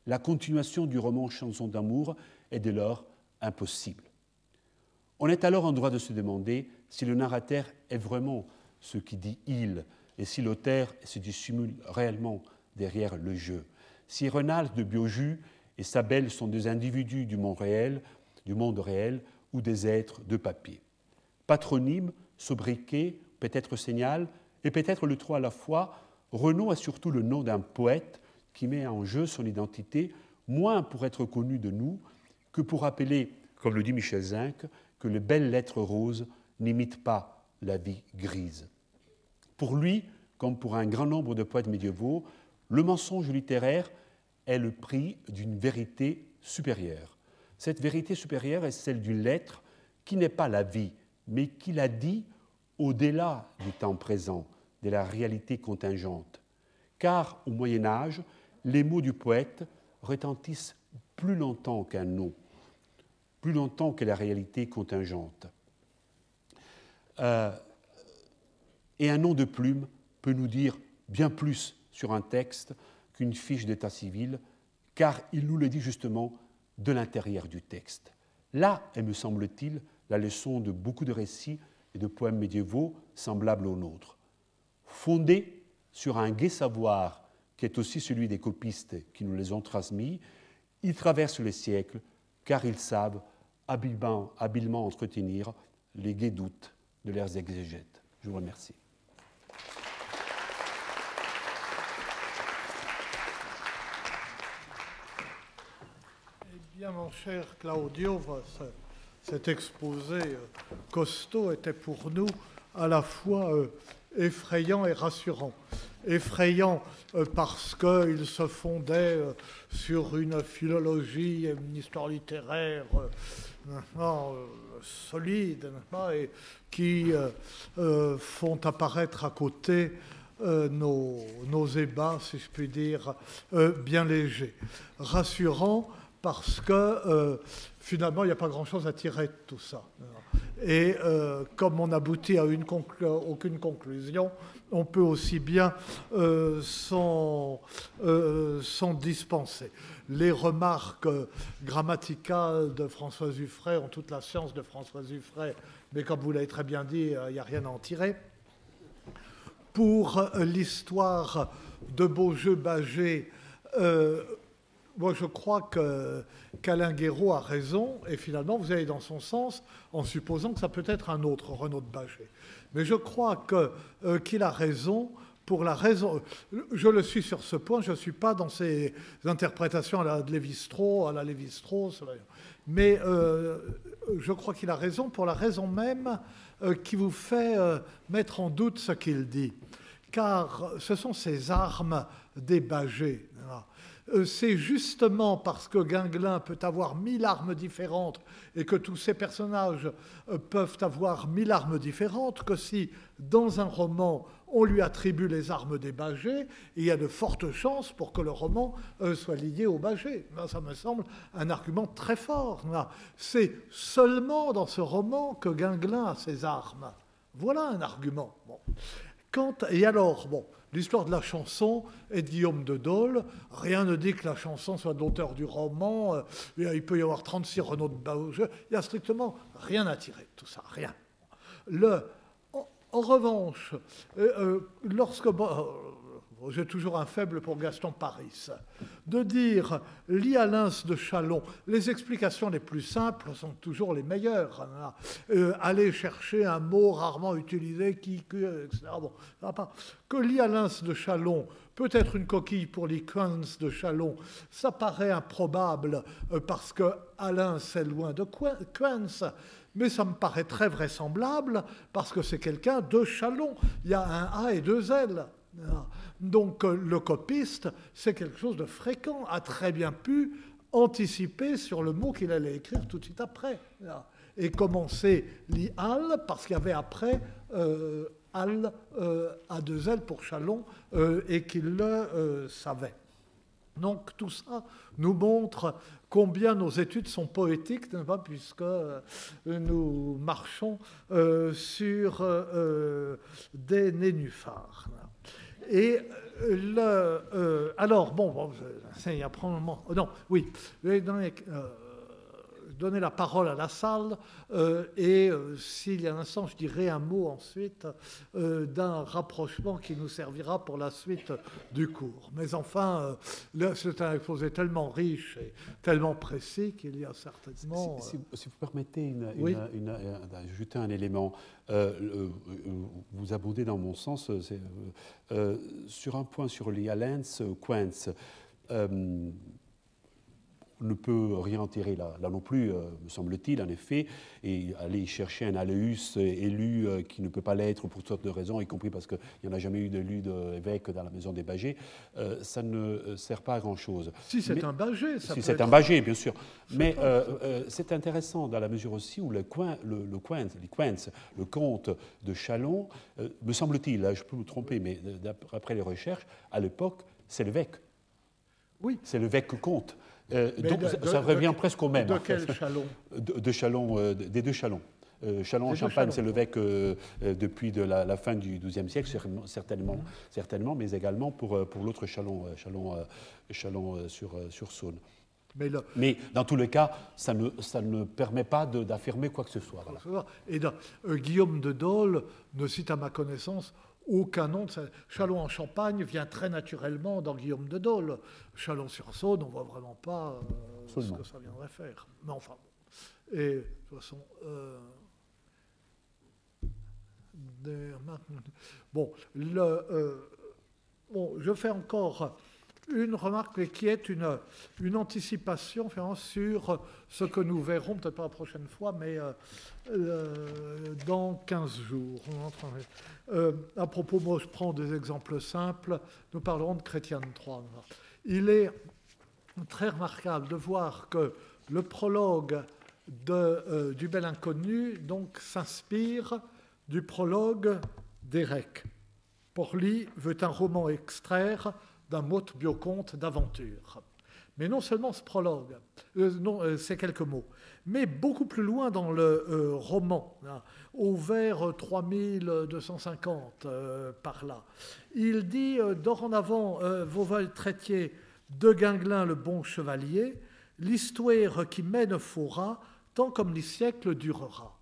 La continuation du roman Chanson d'amour est dès lors impossible. On est alors en droit de se demander si le narrateur est vraiment ce qui dit il et si l'auteur se dissimule réellement derrière le jeu. Si Renald de Bioju et Sabelle sont des individus du monde réel, du monde réel ou des êtres de papier. Patronyme, sobriquet, peut-être signal, et peut-être le trois à la fois, Renaud a surtout le nom d'un poète qui met en jeu son identité, moins pour être connu de nous que pour rappeler, comme le dit Michel Zinc, que les belles lettres roses n'imitent pas la vie grise. Pour lui, comme pour un grand nombre de poètes médiévaux, le mensonge littéraire est le prix d'une vérité supérieure. Cette vérité supérieure est celle du lettre qui n'est pas la vie, mais qui la dit au-delà du temps présent, de la réalité contingente. Car au Moyen Âge, les mots du poète retentissent plus longtemps qu'un nom, plus longtemps que la réalité contingente. Euh, et un nom de plume peut nous dire bien plus sur un texte qu'une fiche d'état civil, car il nous le dit justement de l'intérieur du texte. Là est, me semble-t-il, la leçon de beaucoup de récits et de poèmes médiévaux semblables aux nôtres. Fondés sur un gai savoir qui est aussi celui des copistes qui nous les ont transmis, ils traversent les siècles car ils savent habilement, habilement entretenir les gais doutes de leurs exégètes. Je vous remercie. mon cher Claudio. Cet exposé euh, costaud était pour nous à la fois euh, effrayant et rassurant. Effrayant euh, parce qu'il se fondait sur une philologie et une histoire littéraire solide et qui font apparaître à côté nos, ébats, si je puis dire, bien légers. Rassurant parce que euh, finalement, il n'y a pas grand-chose à tirer de tout ça. Et euh, comme on aboutit à aucune conclusion, on peut aussi bien euh, s'en dispenser. Les remarques grammaticales de François Zuffray ont toute la science de François Huffray, mais comme vous l'avez très bien dit, il n'y a rien à en tirer. Pour l'histoire de Beaujeu-Bagé, moi, je crois qu'Alain qu Guéraud a raison, et finalement, vous allez dans son sens en supposant que ça peut être un autre Renaud de Bagé. Mais je crois euh, qu'il a raison pour la raison. Euh, je le suis sur ce point, je ne suis pas dans ces interprétations à la Lévi-Strauss, à la lévi euh, mais je crois qu'il a raison pour la raison même qui vous fait mettre en doute ce qu'il dit. Car ce sont ces armes des Bagés... Euh, c'est justement parce que Guinglin peut avoir mille armes différentes et que tous ces personnages euh, peuvent avoir mille armes différentes que si, dans un roman, on lui attribue les armes des Bagés, il y a de fortes chances pour que le roman euh, soit lié aux Bagés. Ça me semble un argument très fort. C'est seulement dans ce roman que Guinglin a ses armes. Voilà un argument. Bon. et alors, bon, L'histoire de la chanson est Guillaume de Dole. Rien ne dit que la chanson soit de l'auteur du roman. Euh, il peut y avoir 36 Renaud de Bauge. Il n'y a strictement rien à tirer de tout ça, rien. Le, en revanche, euh, euh, lorsque j'ai toujours un faible pour Gaston Paris, de dire, lis de Chalon, les explications les plus simples sont toujours les meilleures. Euh, aller chercher un mot rarement utilisé, qui, que, etc. Bon, ça pas. Que de Chalon peut-être une coquille pour les de Chalon. Ça paraît improbable euh, parce que Alain, c'est loin de Quens, mais ça me paraît très vraisemblable parce que c'est quelqu'un de Chalon. Il y a un A et deux L. Ah. Donc euh, le copiste, c'est quelque chose de fréquent, a très bien pu anticiper sur le mot qu'il allait écrire tout de suite après. Et commencer l'ial parce qu'il y avait après euh, Al euh, à deux L pour Chalon, et qu'il le savait. Donc tout ça nous montre combien nos études sont poétiques, puisque nous marchons sur des nénuphars. Et euh, le, euh, alors, bon, bon c'est probablement. Oh non, oui. Dans les, euh, donner la parole à la salle euh, et euh, s'il y a un instant, je dirai un mot ensuite euh, d'un rapprochement qui nous servira pour la suite du cours. Mais enfin, c'est un exposé tellement riche et tellement précis qu'il y a certainement... Si, vous permettez d'ajouter un élément, vous abondez dans mon sens sur un point sur l'IALENS, quentz ne peut rien enterrer là, non plus, euh, me semble-t-il, en effet, et aller chercher un Aléus euh, élu euh, qui ne peut pas l'être pour toutes sortes de raisons, y compris parce qu'il n'y en a jamais eu d'élu d'évêque dans la maison des Bagés, ça ne sert pas à grand-chose. Si c'est un Bagé, ça Si c'est un Bagé, bien sûr. Mais c'est intéressant dans la mesure aussi où le coin, le, le, coin, le comte de Chalon, me semble-t-il, je peux me tromper, mais après les recherches, à l'époque, c'est l'évêque. Oui. C'est l'évêque comte. Euh, donc ça, revient presque au même. De hein, quel chalon euh, Des deux chalons. Euh, chalon en Champagne, c'est le euh, depuis la, fin du XIIe siècle, certainement, certainement, mm-hmm. mais également pour, pour l'autre Chalon, Chalon, sur, Saône. Mais, dans tous les cas, ça ne, permet pas d'affirmer quoi que ce soit. Guillaume de Dole ne cite à ma connaissance aucun nom de Chalon en Champagne vient très naturellement dans Guillaume de Dole. Chalon-sur-Saône, on ne voit vraiment pas euh, ce que ça viendrait faire. Mais enfin, bon. Et de toute façon. Euh, bon, le, euh, bon, je fais encore une remarque qui est une, anticipation sur ce que nous verrons, peut-être pas la prochaine fois, mais euh, euh, dans 15 jours. Euh, à propos, moi je prends des exemples simples, nous parlerons de Chrétienne 3. Il est très remarquable de voir que le prologue du Bel Inconnu donc, s'inspire du prologue d'Érec. Porly veut un roman extraire d'un mot bioconte d'aventure. Mais non seulement ce prologue, euh, non, euh, ces quelques mots, mais beaucoup plus loin dans le euh, roman, hein, au vers 3250, par là, il dit en Dorénavant, vols traitiez de Guinglin le bon chevalier, l'histoire qui mène fera tant comme les siècles durera.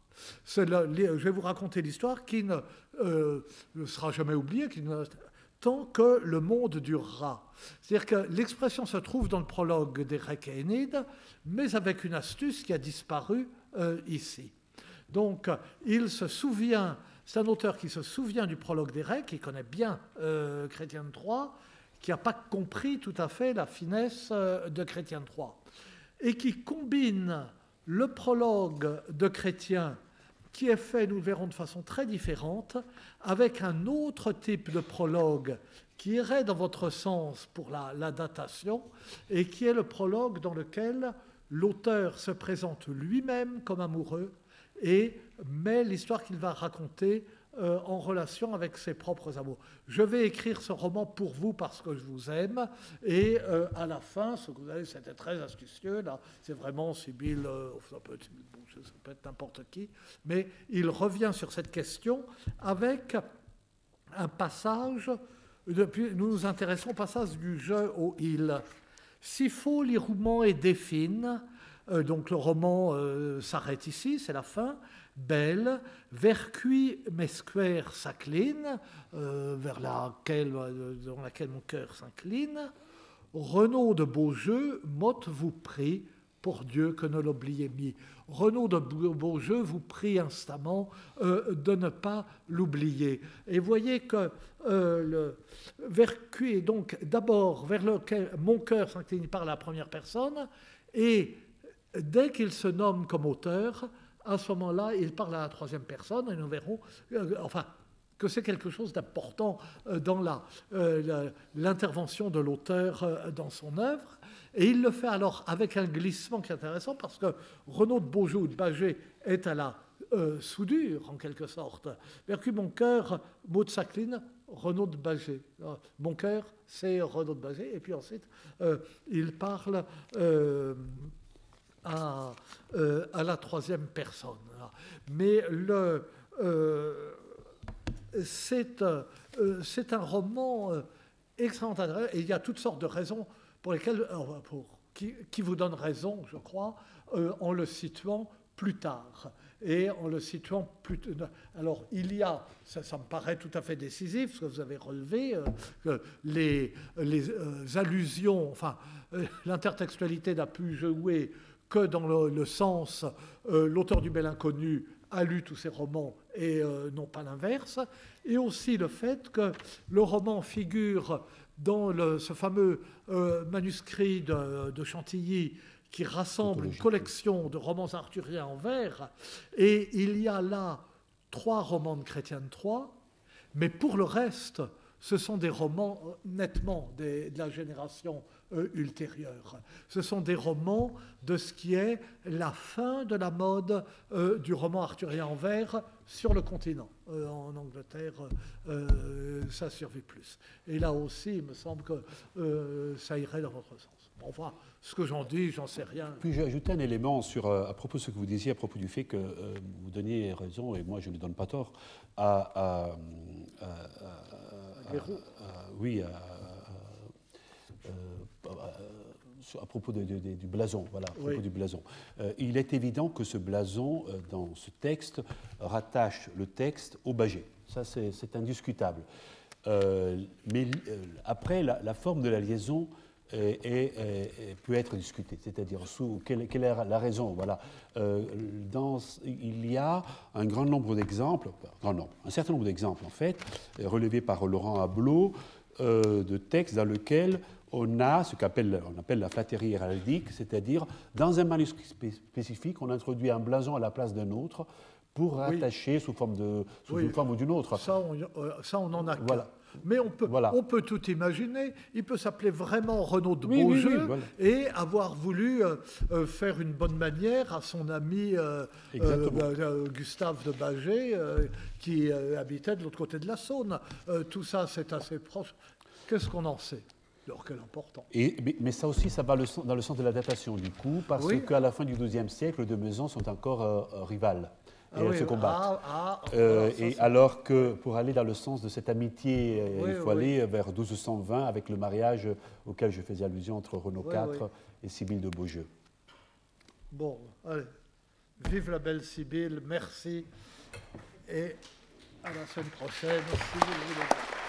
je vais vous raconter l'histoire qui ne sera jamais oubliée, qui ne tant que le monde durera. C'est-à-dire que l'expression se trouve dans le prologue des Recaénides, mais avec une astuce qui a disparu euh, ici. Donc, il se souvient, c'est un auteur qui se souvient du prologue des qui connaît bien euh, Chrétien III, qui n'a pas compris tout à fait la finesse euh, de Chrétien III, et qui combine le prologue de Chrétien qui est fait, nous le verrons de façon très différente, avec un autre type de prologue qui irait dans votre sens pour la, datation, et qui est le prologue dans lequel l'auteur se présente lui-même comme amoureux et met l'histoire qu'il va raconter euh, en relation avec ses propres amours. Je vais écrire ce roman pour vous parce que je vous aime, et euh, à la fin, ce que vous avez, c'était très astucieux, là, c'est vraiment Sibyl... Euh, un ça peut être n'importe qui, mais il revient sur cette question avec un passage, depuis, nous nous intéressons au passage du jeu au il. Si faux les est et défine, euh, donc le roman euh, s'arrête ici, c'est la fin, belle, vers cui mes s'incline, euh, vers laquelle, dans laquelle mon cœur s'incline, Renaud de Beaujeu, motte vous prie, pour Dieu que ne l'oubliez mis. Renaud de Beaujeu vous prie instamment euh, de ne pas l'oublier. Et voyez que euh, le, vers est donc d'abord vers lequel mon cœur s'incline par la première personne, et dès qu'il se nomme comme auteur, à ce moment-là, il parle à la troisième personne, et nous verrons, euh, enfin, que c'est quelque chose d'important dans l'intervention de l'auteur dans son œuvre. Et il le fait alors avec un glissement qui est intéressant parce que Renaud de Beaujou, de Bagé, est à la euh, soudure en quelque sorte. Mercure, mon cœur, mot de Sacline, Renaud de Bagé. Euh, mon cœur, c'est Renaud de Bagé. Et puis ensuite, euh, il parle à, la troisième personne. Mais c'est un roman extrêmement intéressant et il y a toutes sortes de raisons pour euh, pour, qui, vous donne raison, je crois, euh, en le situant plus tard. Et en le situant plus euh, Alors, il y a, ça, me paraît tout à fait décisif, ce que vous avez relevé, les, les allusions, enfin, l'intertextualité n'a pu jouer que dans le, sens, l'auteur du bel inconnu a lu tous ses romans et non pas l'inverse, et aussi le fait que le roman figure dans ce fameux euh, manuscrit de, Chantilly qui rassemble une collection de romans arthuriens en vers, et il y a là trois romans de Chrétien de Troyes, mais pour le reste, ce sont des romans euh, nettement de la génération euh, ultérieure. Ce sont des romans de ce qui est la fin de la mode euh, du roman arthurien en vers sur le continent. Euh, en Angleterre, ça survit plus. Et là aussi, il me semble que ça irait dans votre sens. Bon, enfin, ce que j'en dis, j'en sais rien. Puis j'ai ajouté un élément sur, à propos de ce que vous disiez, à propos du fait que vous donniez raison, et moi je ne donne pas tort, à. oui, à. Euh, à propos du blason, voilà, propos du blason. Euh, il est évident que ce blason, euh, dans ce texte, rattache le texte au Bagé. Ça, c'est indiscutable. mais après, la, forme de la liaison est, est, peut être discutée, c'est-à-dire sous quelle, est la raison. Voilà. Dans, il y a un grand nombre d'exemples, un certain nombre d'exemples en fait, relevés par Laurent Hablot, de textes dans lesquels on a ce qu'on appelle, la flatterie héraldique, c'est-à-dire dans un manuscrit spécifique, on introduit un blason à la place d'un autre pour rattacher sous, forme une forme ou d'une autre. Ça, on, euh, en a Mais on peut, tout imaginer. Il peut s'appeler vraiment Renaud de Beaujeu et avoir voulu euh, euh, faire une bonne manière à son ami bah, Gustave de Baget, qui habitait de l'autre côté de la Saône. tout ça, c'est assez proche. Qu'est-ce qu'on en sait alors que l'important. Mais, ça aussi, ça va dans le sens de la datation, du coup, parce qu'à la fin du XIIe siècle, les deux maisons sont encore euh, euh, rivales. Ah et elles se ah, combattent. Ah, euh, et alors que pour aller dans le sens de cette amitié, il faut aller vers 1220 avec le mariage auquel je faisais allusion entre Renaud IV et Sibylle de Beaujeu. Bon, allez. Vive la belle Sibylle, merci. Et à la semaine prochaine, Sibylle,